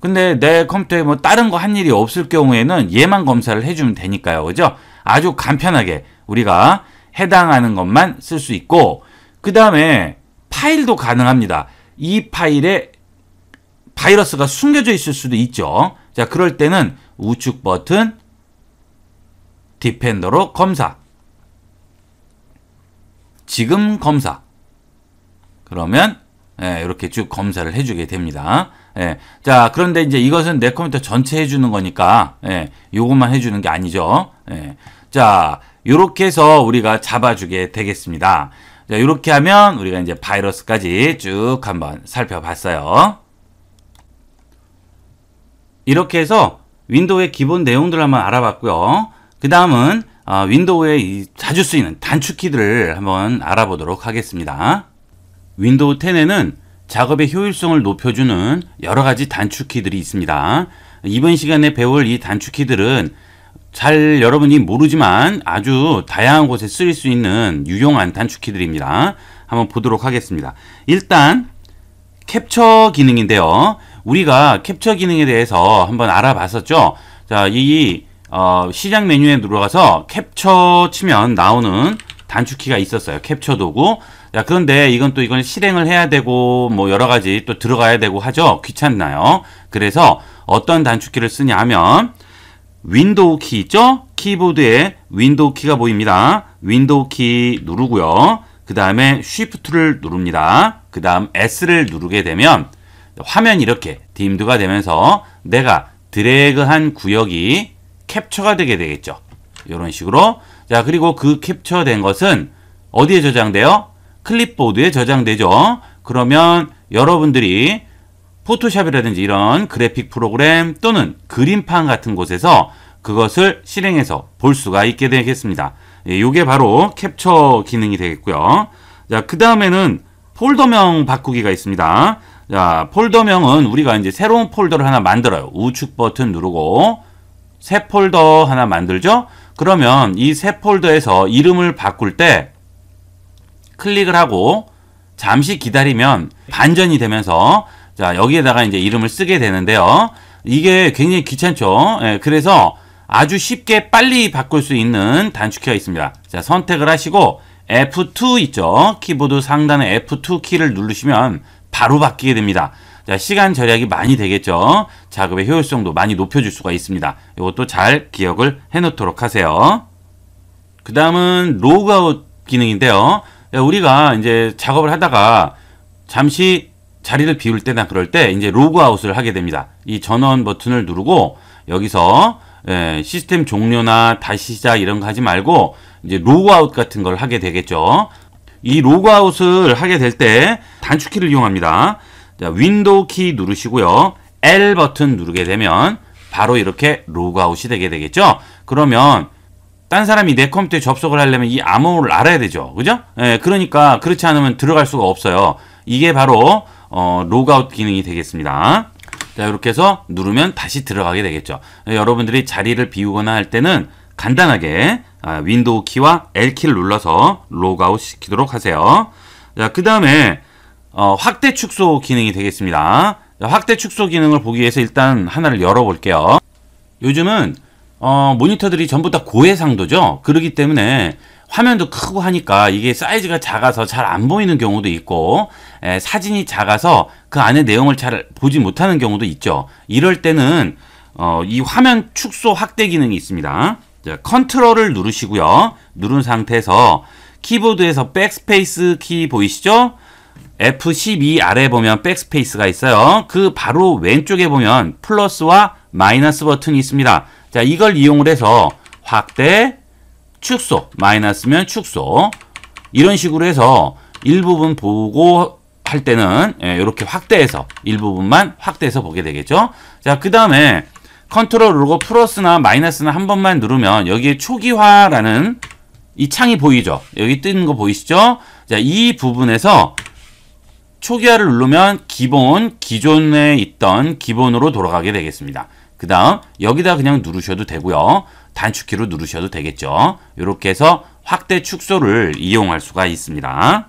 근데 내 컴퓨터에 뭐 다른 거 한 일이 없을 경우에는 얘만 검사를 해주면 되니까요. 그죠? 아주 간편하게 우리가 해당하는 것만 쓸 수 있고 그 다음에 파일도 가능합니다. 이 파일에 바이러스가 숨겨져 있을 수도 있죠. 자, 그럴 때는 우측 버튼 디펜더로 검사 지금 검사 그러면 예, 이렇게 쭉 검사를 해주게 됩니다. 예. 자, 그런데 이제 이것은 내 컴퓨터 전체 해주는 거니까, 예. 요것만 해주는 게 아니죠. 예. 자, 요렇게 해서 우리가 잡아주게 되겠습니다. 자, 요렇게 하면 우리가 이제 바이러스까지 쭉 한번 살펴봤어요. 이렇게 해서 윈도우의 기본 내용들 을 한번 알아봤고요. 그 다음은 어, 윈도우에 자주 쓰이는 단축키들을 한번 알아보도록 하겠습니다. 윈도우 10에는 작업의 효율성을 높여주는 여러 가지 단축키들이 있습니다. 이번 시간에 배울 이 단축키들은 잘 여러분이 모르지만 아주 다양한 곳에 쓰일 수 있는 유용한 단축키들입니다. 한번 보도록 하겠습니다. 일단 캡처 기능인데요. 우리가 캡처 기능에 대해서 한번 알아봤었죠. 자, 이 어, 시작 메뉴에 들어가서 캡처 치면 나오는 단축키가 있었어요. 캡처 도구. 야, 그런데 이건 또 이건 실행을 해야 되고 뭐 여러 가지 또 들어가야 되고 하죠. 귀찮나요? 그래서 어떤 단축키를 쓰냐 하면 윈도우 키 있죠? 키보드에 윈도우 키가 보입니다. 윈도우 키 누르고요. 그 다음에 쉬프트를 누릅니다. 그 다음 S를 누르게 되면 화면이 이렇게 딤드가 되면서 내가 드래그한 구역이 캡처가 되게 되겠죠. 이런 식으로. 자, 그리고 그 캡처된 것은 어디에 저장돼요? 클립보드에 저장되죠. 그러면 여러분들이 포토샵이라든지 이런 그래픽 프로그램 또는 그림판 같은 곳에서 그것을 실행해서 볼 수가 있게 되겠습니다. 이게 예, 바로 캡처 기능이 되겠고요. 자, 그 다음에는 폴더명 바꾸기가 있습니다. 자, 폴더명은 우리가 이제 새로운 폴더를 하나 만들어요. 우측 버튼 누르고 새 폴더 하나 만들죠? 그러면 이 새 폴더에서 이름을 바꿀 때 클릭을 하고 잠시 기다리면 반전이 되면서 자 여기에다가 이제 이름을 쓰게 되는데요. 이게 굉장히 귀찮죠. 예, 그래서 아주 쉽게 빨리 바꿀 수 있는 단축키가 있습니다. 자 선택을 하시고 F2 있죠. 키보드 상단에 F2 키를 누르시면 바로 바뀌게 됩니다. 자, 시간 절약이 많이 되겠죠. 작업의 효율성도 많이 높여줄 수가 있습니다. 이것도 잘 기억을 해놓도록 하세요. 그 다음은 로그아웃 기능인데요. 우리가 이제 작업을 하다가 잠시 자리를 비울 때나 그럴 때 이제 로그아웃을 하게 됩니다. 이 전원 버튼을 누르고 여기서 예, 시스템 종료나 다시 시작 이런 거 하지 말고 이제 로그아웃 같은 걸 하게 되겠죠. 이 로그아웃을 하게 될 때 단축키를 이용합니다. 자, 윈도우 키 누르시고요. L 버튼 누르게 되면 바로 이렇게 로그아웃이 되게 되겠죠. 그러면 딴 사람이 내 컴퓨터에 접속을 하려면 이 암호를 알아야 되죠. 그죠? 예, 그러니까 그렇지 않으면 들어갈 수가 없어요. 이게 바로 어, 로그아웃 기능이 되겠습니다. 자, 이렇게 해서 누르면 다시 들어가게 되겠죠. 예, 여러분들이 자리를 비우거나 할 때는 간단하게 아, 윈도우 키와 L키를 눌러서 로그아웃 시키도록 하세요. 자, 그 다음에 어, 확대 축소 기능이 되겠습니다. 확대 축소 기능을 보기 위해서 일단 하나를 열어볼게요. 요즘은 어, 모니터들이 전부 다 고해상도죠. 그러기 때문에 화면도 크고 하니까 이게 사이즈가 작아서 잘 안 보이는 경우도 있고 에, 예, 사진이 작아서 그 안에 내용을 잘 보지 못하는 경우도 있죠. 이럴 때는 어, 이 화면 축소 확대 기능이 있습니다. 자, 컨트롤을 누르시고요. 누른 상태에서 키보드에서 백스페이스 키 보이시죠? F12 아래 보면 백스페이스가 있어요. 그 바로 왼쪽에 보면 플러스와 마이너스 버튼이 있습니다. 자, 이걸 이용을 해서 확대, 축소, 마이너스면 축소 이런 식으로 해서 일부분 보고 할 때는 이렇게 예, 확대해서 일부분만 확대해서 보게 되겠죠. 자, 그 다음에 컨트롤 로고 플러스나 마이너스나 한 번만 누르면 여기에 초기화라는 이 창이 보이죠. 여기 뜨는 거 보이시죠? 자, 이 부분에서 초기화를 누르면 기본, 기존에 있던 기본으로 돌아가게 되겠습니다. 그 다음 여기다 그냥 누르셔도 되고요. 단축키로 누르셔도 되겠죠. 이렇게 해서 확대 축소를 이용할 수가 있습니다.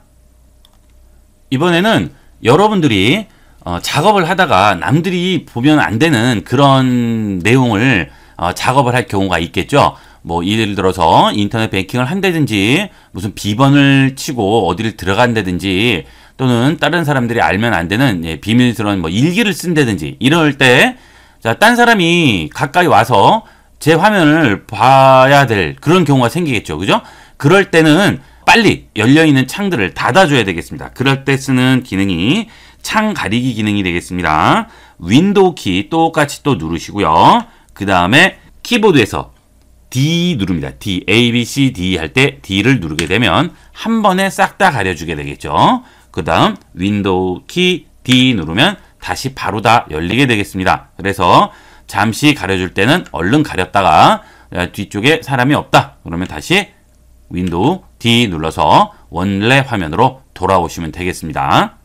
이번에는 여러분들이 어, 작업을 하다가 남들이 보면 안 되는 그런 내용을 어, 작업을 할 경우가 있겠죠. 뭐 예를 들어서 인터넷 뱅킹을 한다든지 무슨 비번을 치고 어디를 들어간다든지 또는 다른 사람들이 알면 안 되는 예, 비밀스러운 뭐 일기를 쓴다든지 이럴 때 자, 딴 사람이 가까이 와서 제 화면을 봐야 될 그런 경우가 생기겠죠. 그죠? 그럴 때는 빨리 열려있는 창들을 닫아줘야 되겠습니다. 그럴 때 쓰는 기능이 창 가리기 기능이 되겠습니다. 윈도우 키 똑같이 또 누르시고요. 그 다음에 키보드에서 D 누릅니다. D, A, B, C, D 할 때 D를 누르게 되면 한 번에 싹 다 가려주게 되겠죠. 그 다음 윈도우 키 D 누르면 다시 바로 다 열리게 되겠습니다. 그래서 잠시 가려줄 때는 얼른 가렸다가 뒤쪽에 사람이 없다. 그러면 다시 윈도우 D 눌러서 원래 화면으로 돌아오시면 되겠습니다.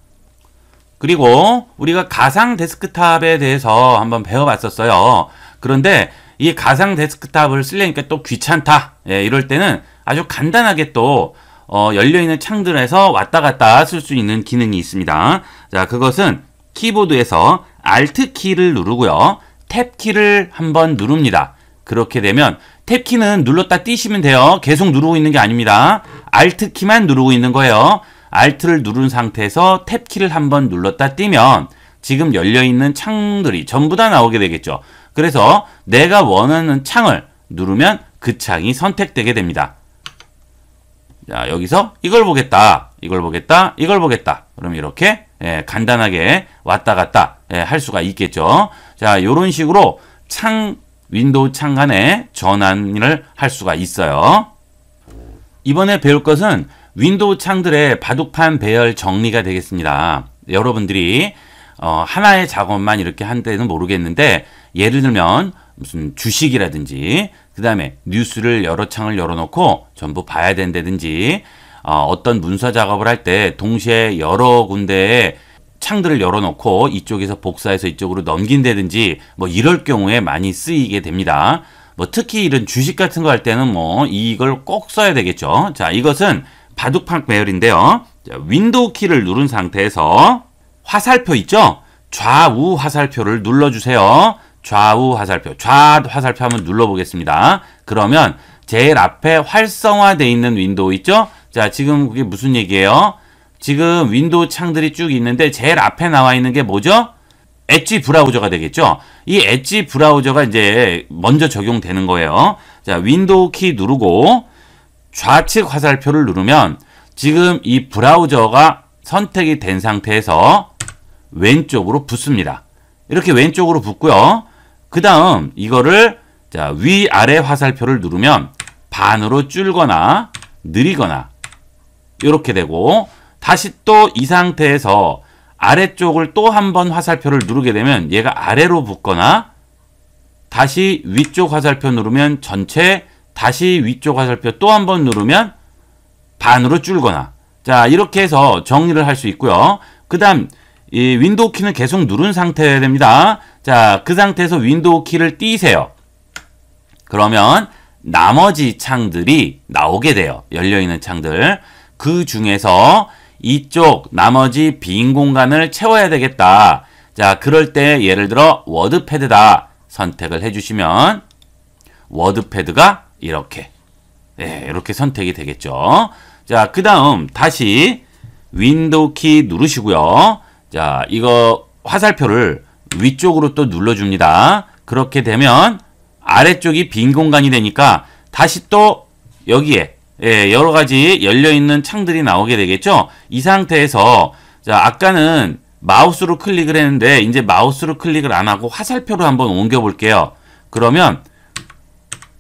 그리고 우리가 가상 데스크탑에 대해서 한번 배워봤었어요. 그런데 이 가상 데스크탑을 쓰려니까 또 귀찮다. 예, 이럴 때는 아주 간단하게 또 어, 열려있는 창들에서 왔다 갔다 쓸 수 있는 기능이 있습니다. 자, 그것은 키보드에서 Alt 키를 누르고요. 탭 키를 한번 누릅니다. 그렇게 되면 탭 키는 눌렀다 띄시면 돼요. 계속 누르고 있는 게 아닙니다. Alt 키만 누르고 있는 거예요. Alt를 누른 상태에서 탭 키를 한번 눌렀다 띄면 지금 열려있는 창들이 전부 다 나오게 되겠죠. 그래서 내가 원하는 창을 누르면 그 창이 선택되게 됩니다. 자, 여기서 이걸 보겠다. 이걸 보겠다, 이걸 보겠다. 그럼 이렇게 예, 간단하게 왔다 갔다 예, 할 수가 있겠죠. 자, 이런 식으로 창 윈도우 창간에 전환을 할 수가 있어요. 이번에 배울 것은 윈도우 창들의 바둑판 배열 정리가 되겠습니다. 여러분들이 어, 하나의 작업만 이렇게 한데는 모르겠는데 예를 들면 무슨 주식이라든지 그 다음에 뉴스를 여러 창을 열어놓고 전부 봐야 된다든지 어, 어떤 문서 작업을 할 때 동시에 여러 군데에 창들을 열어놓고 이쪽에서 복사해서 이쪽으로 넘긴다든지 뭐 이럴 경우에 많이 쓰이게 됩니다. 뭐 특히 이런 주식 같은 거 할 때는 뭐 이걸 꼭 써야 되겠죠. 자, 이것은 바둑판 배열인데요. 자, 윈도우 키를 누른 상태에서 화살표 있죠? 좌우 화살표를 눌러주세요. 좌우 화살표, 좌 화살표 한번 눌러보겠습니다. 그러면 제일 앞에 활성화되어 있는 윈도우 있죠? 자, 지금 그게 무슨 얘기예요? 지금 윈도우 창들이 쭉 있는데 제일 앞에 나와 있는 게 뭐죠? 엣지 브라우저가 되겠죠. 이 엣지 브라우저가 이제 먼저 적용되는 거예요. 자, 윈도우 키 누르고 좌측 화살표를 누르면 지금 이 브라우저가 선택이 된 상태에서 왼쪽으로 붙습니다. 이렇게 왼쪽으로 붙고요. 그 다음 이거를 자, 위아래 화살표를 누르면 반으로 줄거나 느리거나 이렇게 되고 다시 또 이 상태에서 아래쪽을 또 한 번 화살표를 누르게 되면 얘가 아래로 붙거나 다시 위쪽 화살표 누르면 전체 다시 위쪽 화살표 또 한 번 누르면 반으로 줄거나 자 이렇게 해서 정리를 할 수 있고요 그 다음 이 윈도우 키는 계속 누른 상태여야 됩니다 자 그 상태에서 윈도우 키를 띄세요 그러면 나머지 창들이 나오게 돼요 열려있는 창들 그 중에서 이쪽 나머지 빈 공간을 채워야 되겠다. 자, 그럴 때 예를 들어 워드패드다 선택을 해주시면 워드패드가 이렇게 네, 이렇게 선택이 되겠죠. 자, 그 다음 다시 윈도우 키 누르시고요. 자, 이거 화살표를 위쪽으로 또 눌러줍니다. 그렇게 되면 아래쪽이 빈 공간이 되니까 다시 또 여기에 예, 여러 가지 열려 있는 창들이 나오게 되겠죠. 이 상태에서 자, 아까는 마우스로 클릭을 했는데 이제 마우스로 클릭을 안 하고 화살표로 한번 옮겨 볼게요. 그러면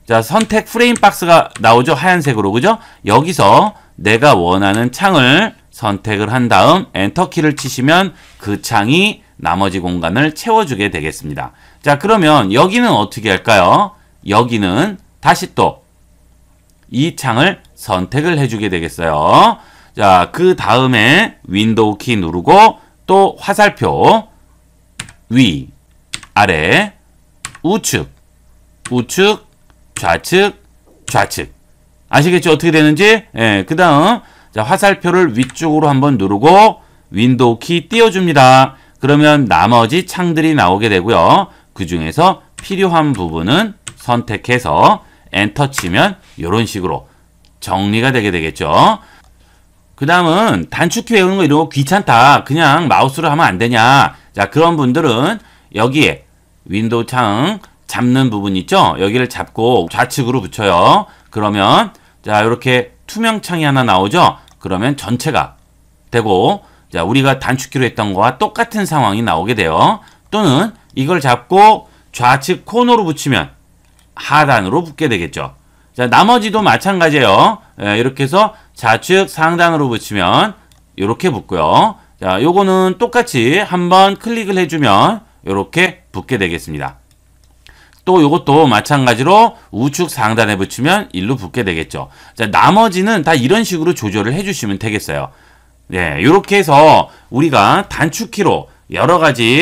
자, 선택 프레임 박스가 나오죠. 하얀색으로. 그죠? 여기서 내가 원하는 창을 선택을 한 다음 엔터키를 치시면 그 창이 나머지 공간을 채워주게 되겠습니다. 자, 그러면 여기는 어떻게 할까요? 여기는 다시 또이 창을 선택을 해주게 되겠어요. 자, 그 다음에 윈도우 키 누르고 또 화살표 위, 아래, 우측, 우측, 좌측, 좌측. 아시겠죠? 어떻게 되는지? 예, 그 다음 화살표를 위쪽으로 한번 누르고 윈도우 키 띄워줍니다. 그러면 나머지 창들이 나오게 되고요. 그 중에서 필요한 부분은 선택해서 엔터 치면 이런 식으로 정리가 되게 되겠죠. 그 다음은 단축키 외우는 거 이런 거 귀찮다. 그냥 마우스로 하면 안 되냐. 자 그런 분들은 여기에 윈도우 창 잡는 부분 있죠? 여기를 잡고 좌측으로 붙여요. 그러면 자 이렇게 투명 창이 하나 나오죠? 그러면 전체가 되고 자 우리가 단축키로 했던 거와 똑같은 상황이 나오게 돼요. 또는 이걸 잡고 좌측 코너로 붙이면 하단으로 붙게 되겠죠. 자, 나머지도 마찬가지예요. 예, 이렇게 해서 좌측 상단으로 붙이면 이렇게 붙고요. 자, 요거는 똑같이 한번 클릭을 해주면 이렇게 붙게 되겠습니다. 또요것도 마찬가지로 우측 상단에 붙이면 일로 붙게 되겠죠. 자, 나머지는 다 이런 식으로 조절을 해주시면 되겠어요. 네, 예, 이렇게 해서 우리가 단축키로 여러 가지